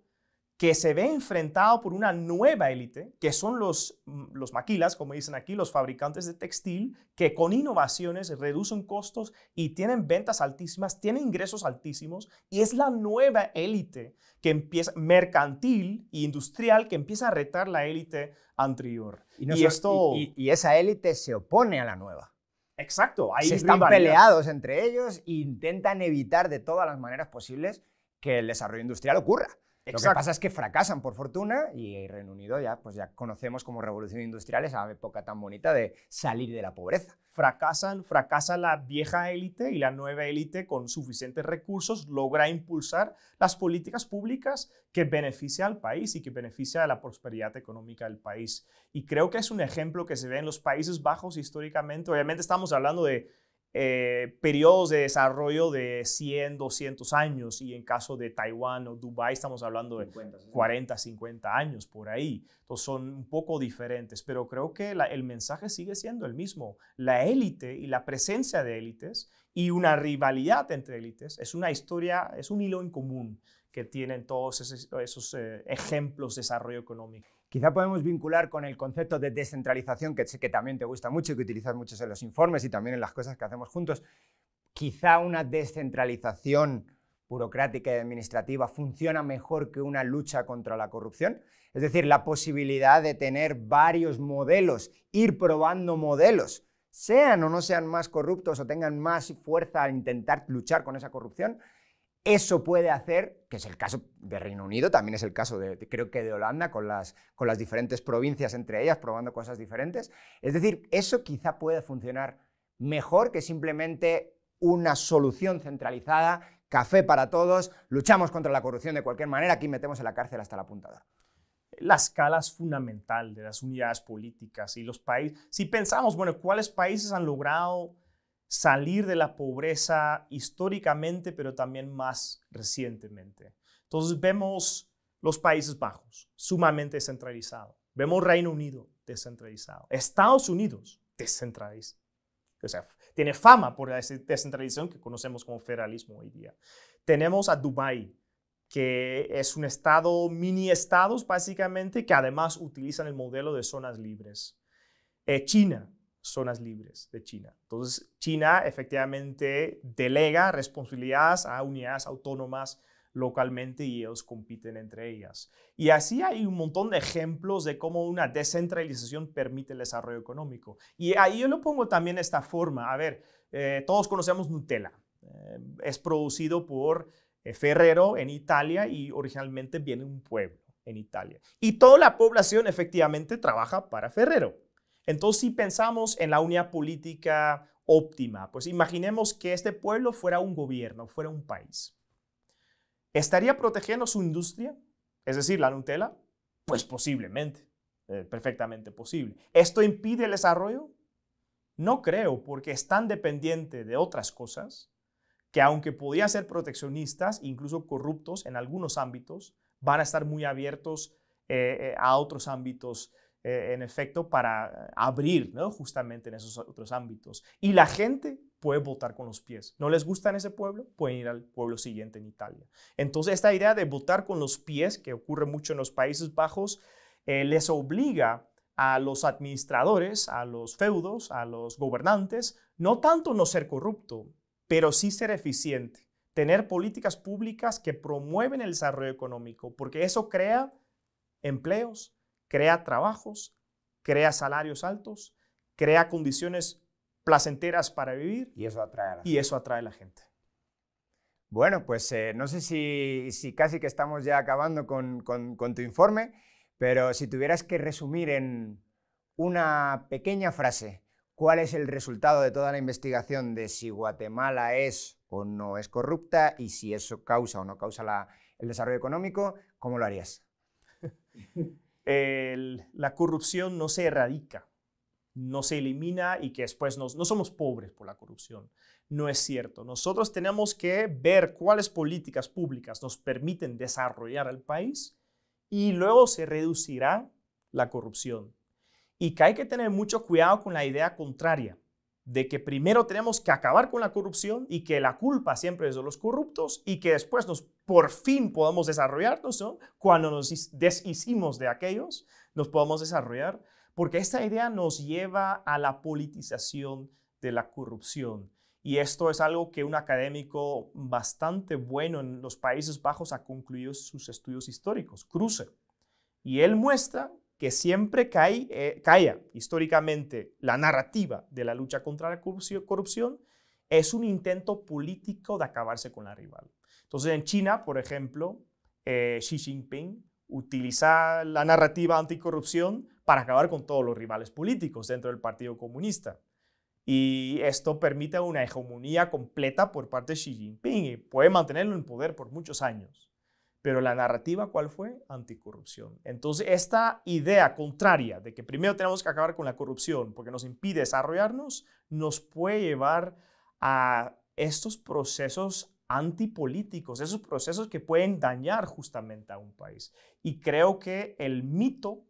que se ve enfrentado por una nueva élite, que son los, mm, los maquilas, como dicen aquí, los fabricantes de textil, que con innovaciones reducen costos y tienen ventas altísimas, tienen ingresos altísimos, y es la nueva élite que empieza, mercantil e industrial, que empieza a retar la élite anterior. Y, y, esa élite se opone a la nueva. Exacto, ahí están peleados entre ellos e intentan evitar de todas las maneras posibles que el desarrollo industrial ocurra. Lo que pasa es que fracasan por fortuna y Reino Unido ya, pues ya conocemos como revolución industrial esa época tan bonita de salir de la pobreza. Fracasan, fracasa la vieja élite y la nueva élite con suficientes recursos logra impulsar las políticas públicas que beneficia al país y que beneficia a la prosperidad económica del país. Y creo que es un ejemplo que se ve en los Países Bajos históricamente. Obviamente estamos hablando de eh, periodos de desarrollo de 100, 200 años y en caso de Taiwán o Dubái estamos hablando de 40, 50 años por ahí. Entonces son un poco diferentes, pero creo que el mensaje sigue siendo el mismo. La élite y la presencia de élites y una rivalidad entre élites es una historia, es un hilo en común que tienen todos esos, eh, ejemplos de desarrollo económico. Quizá podemos vincular con el concepto de descentralización, que sé que también te gusta mucho y que utilizas mucho en los informes y también en las cosas que hacemos juntos. Quizá una descentralización burocrática y administrativa funciona mejor que una lucha contra la corrupción. Es decir, la posibilidad de tener varios modelos, ir probando modelos, sean o no sean más corruptos o tengan más fuerza al intentar luchar con esa corrupción, eso puede hacer, que es el caso de Reino Unido, también es el caso de, creo que de Holanda, con las, con las diferentes provincias entre ellas, probando cosas diferentes. Es decir, eso quizá puede funcionar mejor que simplemente una solución centralizada, café para todos, luchamos contra la corrupción de cualquier manera, aquí metemos en la cárcel hasta la puntada. la escala es fundamental de las unidades políticas y los países. Si pensamos, bueno, ¿cuáles países han logrado salir de la pobreza históricamente, pero también más recientemente. Entonces vemos los Países Bajos sumamente centralizado, vemos Reino Unido descentralizado, Estados Unidos descentralizado. O sea, tiene fama por la descentralización que conocemos como federalismo hoy día. Tenemos a Dubái, que es un estado, mini estados básicamente, que además utilizan el modelo de zonas libres. Eh, China, zonas libres de China. Entonces, China efectivamente delega responsabilidades a unidades autónomas localmente y ellos compiten entre ellas. Y así hay un montón de ejemplos de cómo una descentralización permite el desarrollo económico. Y ahí yo lo pongo también de esta forma. A ver, eh, todos conocemos Nutella. Eh, es producido por eh, Ferrero en Italia y originalmente viene de un pueblo en Italia. Y toda la población efectivamente trabaja para Ferrero. Entonces, si pensamos en la unidad política óptima, pues imaginemos que este pueblo fuera un gobierno, fuera un país. ¿Estaría protegiendo su industria? Es decir, la Nutella. Pues posiblemente, eh, perfectamente posible. ¿Esto impide el desarrollo? No creo, porque es tan dependiente de otras cosas que aunque podían ser proteccionistas, incluso corruptos en algunos ámbitos, van a estar muy abiertos eh, eh, a otros ámbitos eh, en efecto, para abrir justamente en esos otros ámbitos. Y la gente puede votar con los pies. No les gusta en ese pueblo, pueden ir al pueblo siguiente en Italia. Entonces, esta idea de votar con los pies, que ocurre mucho en los Países Bajos, eh, les obliga a los administradores, a los feudos, a los gobernantes, no tanto no ser corrupto, pero sí ser eficiente, tener políticas públicas que promueven el desarrollo económico, porque eso crea empleos, crea trabajos, crea salarios altos, crea condiciones placenteras para vivir. Y eso atrae a la gente. eso atrae la gente. Bueno, pues eh, no sé si, casi que estamos ya acabando con, tu informe, pero si tuvieras que resumir en una pequeña frase cuál es el resultado de toda la investigación de si Guatemala es o no es corrupta y si eso causa o no causa el desarrollo económico, ¿cómo lo harías? [LAUGHS] la corrupción no se erradica, no se elimina y que después no somos pobres por la corrupción. No es cierto. Nosotros tenemos que ver cuáles políticas públicas nos permiten desarrollar al país y luego se reducirá la corrupción. Y que hay que tener mucho cuidado con la idea contraria, de que primero tenemos que acabar con la corrupción y que la culpa siempre es de los corruptos y que después nos por fin podamos desarrollarnos, cuando nos deshicimos de aquellos, nos podamos desarrollar, porque esta idea nos lleva a la politización de la corrupción. Y esto es algo que un académico bastante bueno en los Países Bajos ha concluido sus estudios históricos, Cruce. Y él muestra que siempre cae, eh, históricamente la narrativa de la lucha contra la corrupción es un intento político de acabarse con la rival. Entonces, en China, por ejemplo, eh, Xi Jinping utiliza la narrativa anticorrupción para acabar con todos los rivales políticos dentro del Partido Comunista. Y esto permite una hegemonía completa por parte de Xi Jinping y puede mantenerlo en poder por muchos años. Pero la narrativa, ¿cuál fue? Anticorrupción. Entonces, esta idea contraria de que primero tenemos que acabar con la corrupción porque nos impide desarrollarnos, nos puede llevar a estos procesos antipolíticos, esos procesos que pueden dañar justamente a un país. Y creo que el mito,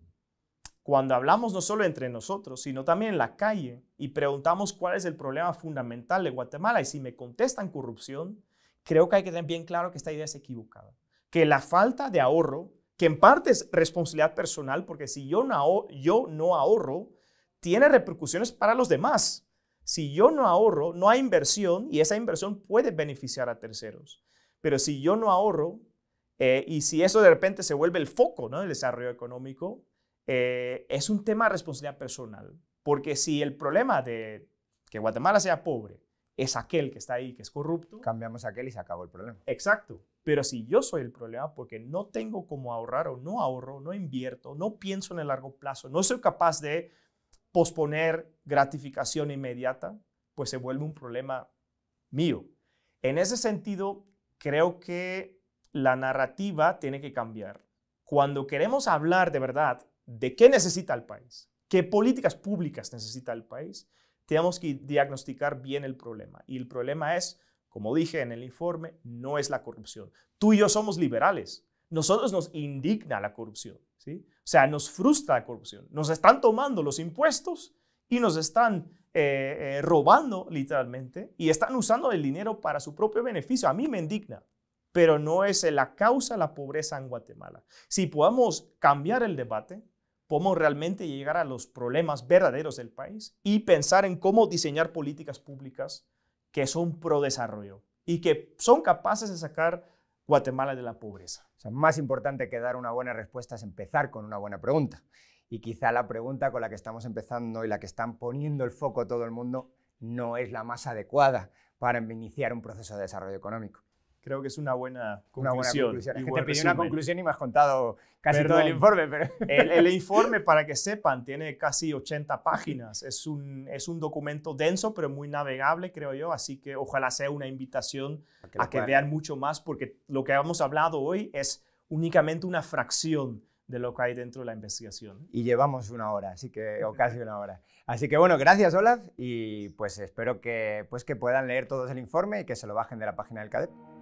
cuando hablamos no solo entre nosotros, sino también en la calle y preguntamos cuál es el problema fundamental de Guatemala y si me contestan corrupción, creo que hay que tener bien claro que esta idea es equivocada, que la falta de ahorro, que en parte es responsabilidad personal, porque si yo no yo no ahorro tiene repercusiones para los demás si yo no ahorro, no hay inversión y esa inversión puede beneficiar a terceros. Pero si yo no ahorro eh, y si eso de repente se vuelve el foco ¿no? del desarrollo económico, eh, es un tema de responsabilidad personal. Porque si el problema de que Guatemala sea pobre es aquel que está ahí, que es corrupto. Cambiamos aquel y se acabó el problema. Exacto. Pero si yo soy el problema porque no tengo cómo ahorrar o no ahorro, no invierto, no pienso en el largo plazo, no soy capaz de posponer gratificación inmediata, pues se vuelve un problema mío. En ese sentido, creo que la narrativa tiene que cambiar. Cuando queremos hablar de verdad de qué necesita el país, qué políticas públicas necesita el país, tenemos que diagnosticar bien el problema. Y el problema es, como dije en el informe, no es la corrupción. Tú y yo somos liberales. Nosotros nos indigna la corrupción. O sea, nos frustra la corrupción. Nos están tomando los impuestos y nos están eh, eh, robando literalmente y están usando el dinero para su propio beneficio. A mí me indigna, pero no es la causa la pobreza en Guatemala. Si podamos cambiar el debate, podemos realmente llegar a los problemas verdaderos del país y pensar en cómo diseñar políticas públicas que son pro desarrollo y que son capaces de sacar Guatemala de la pobreza? O sea, más importante que dar una buena respuesta es empezar con una buena pregunta. Y quizá la pregunta con la que estamos empezando y la que están poniendo el foco todo el mundo no es la más adecuada para iniciar un proceso de desarrollo económico creo que es una buena conclusión. Una conclusión. te pedí una conclusión y me has contado casi todo el informe. Pero... El, [LAUGHS] informe, para que sepan, tiene casi 80 páginas. Es un, es un documento denso, pero muy navegable, creo yo. Así que ojalá sea una invitación a que vean mucho más, porque lo que hemos hablado hoy es únicamente una fracción de lo que hay dentro de la investigación. Y llevamos una hora, así que, o casi una hora. Así que bueno, gracias Olaf y pues espero que, pues, que puedan leer todos el informe y que se lo bajen de la página del CADEP.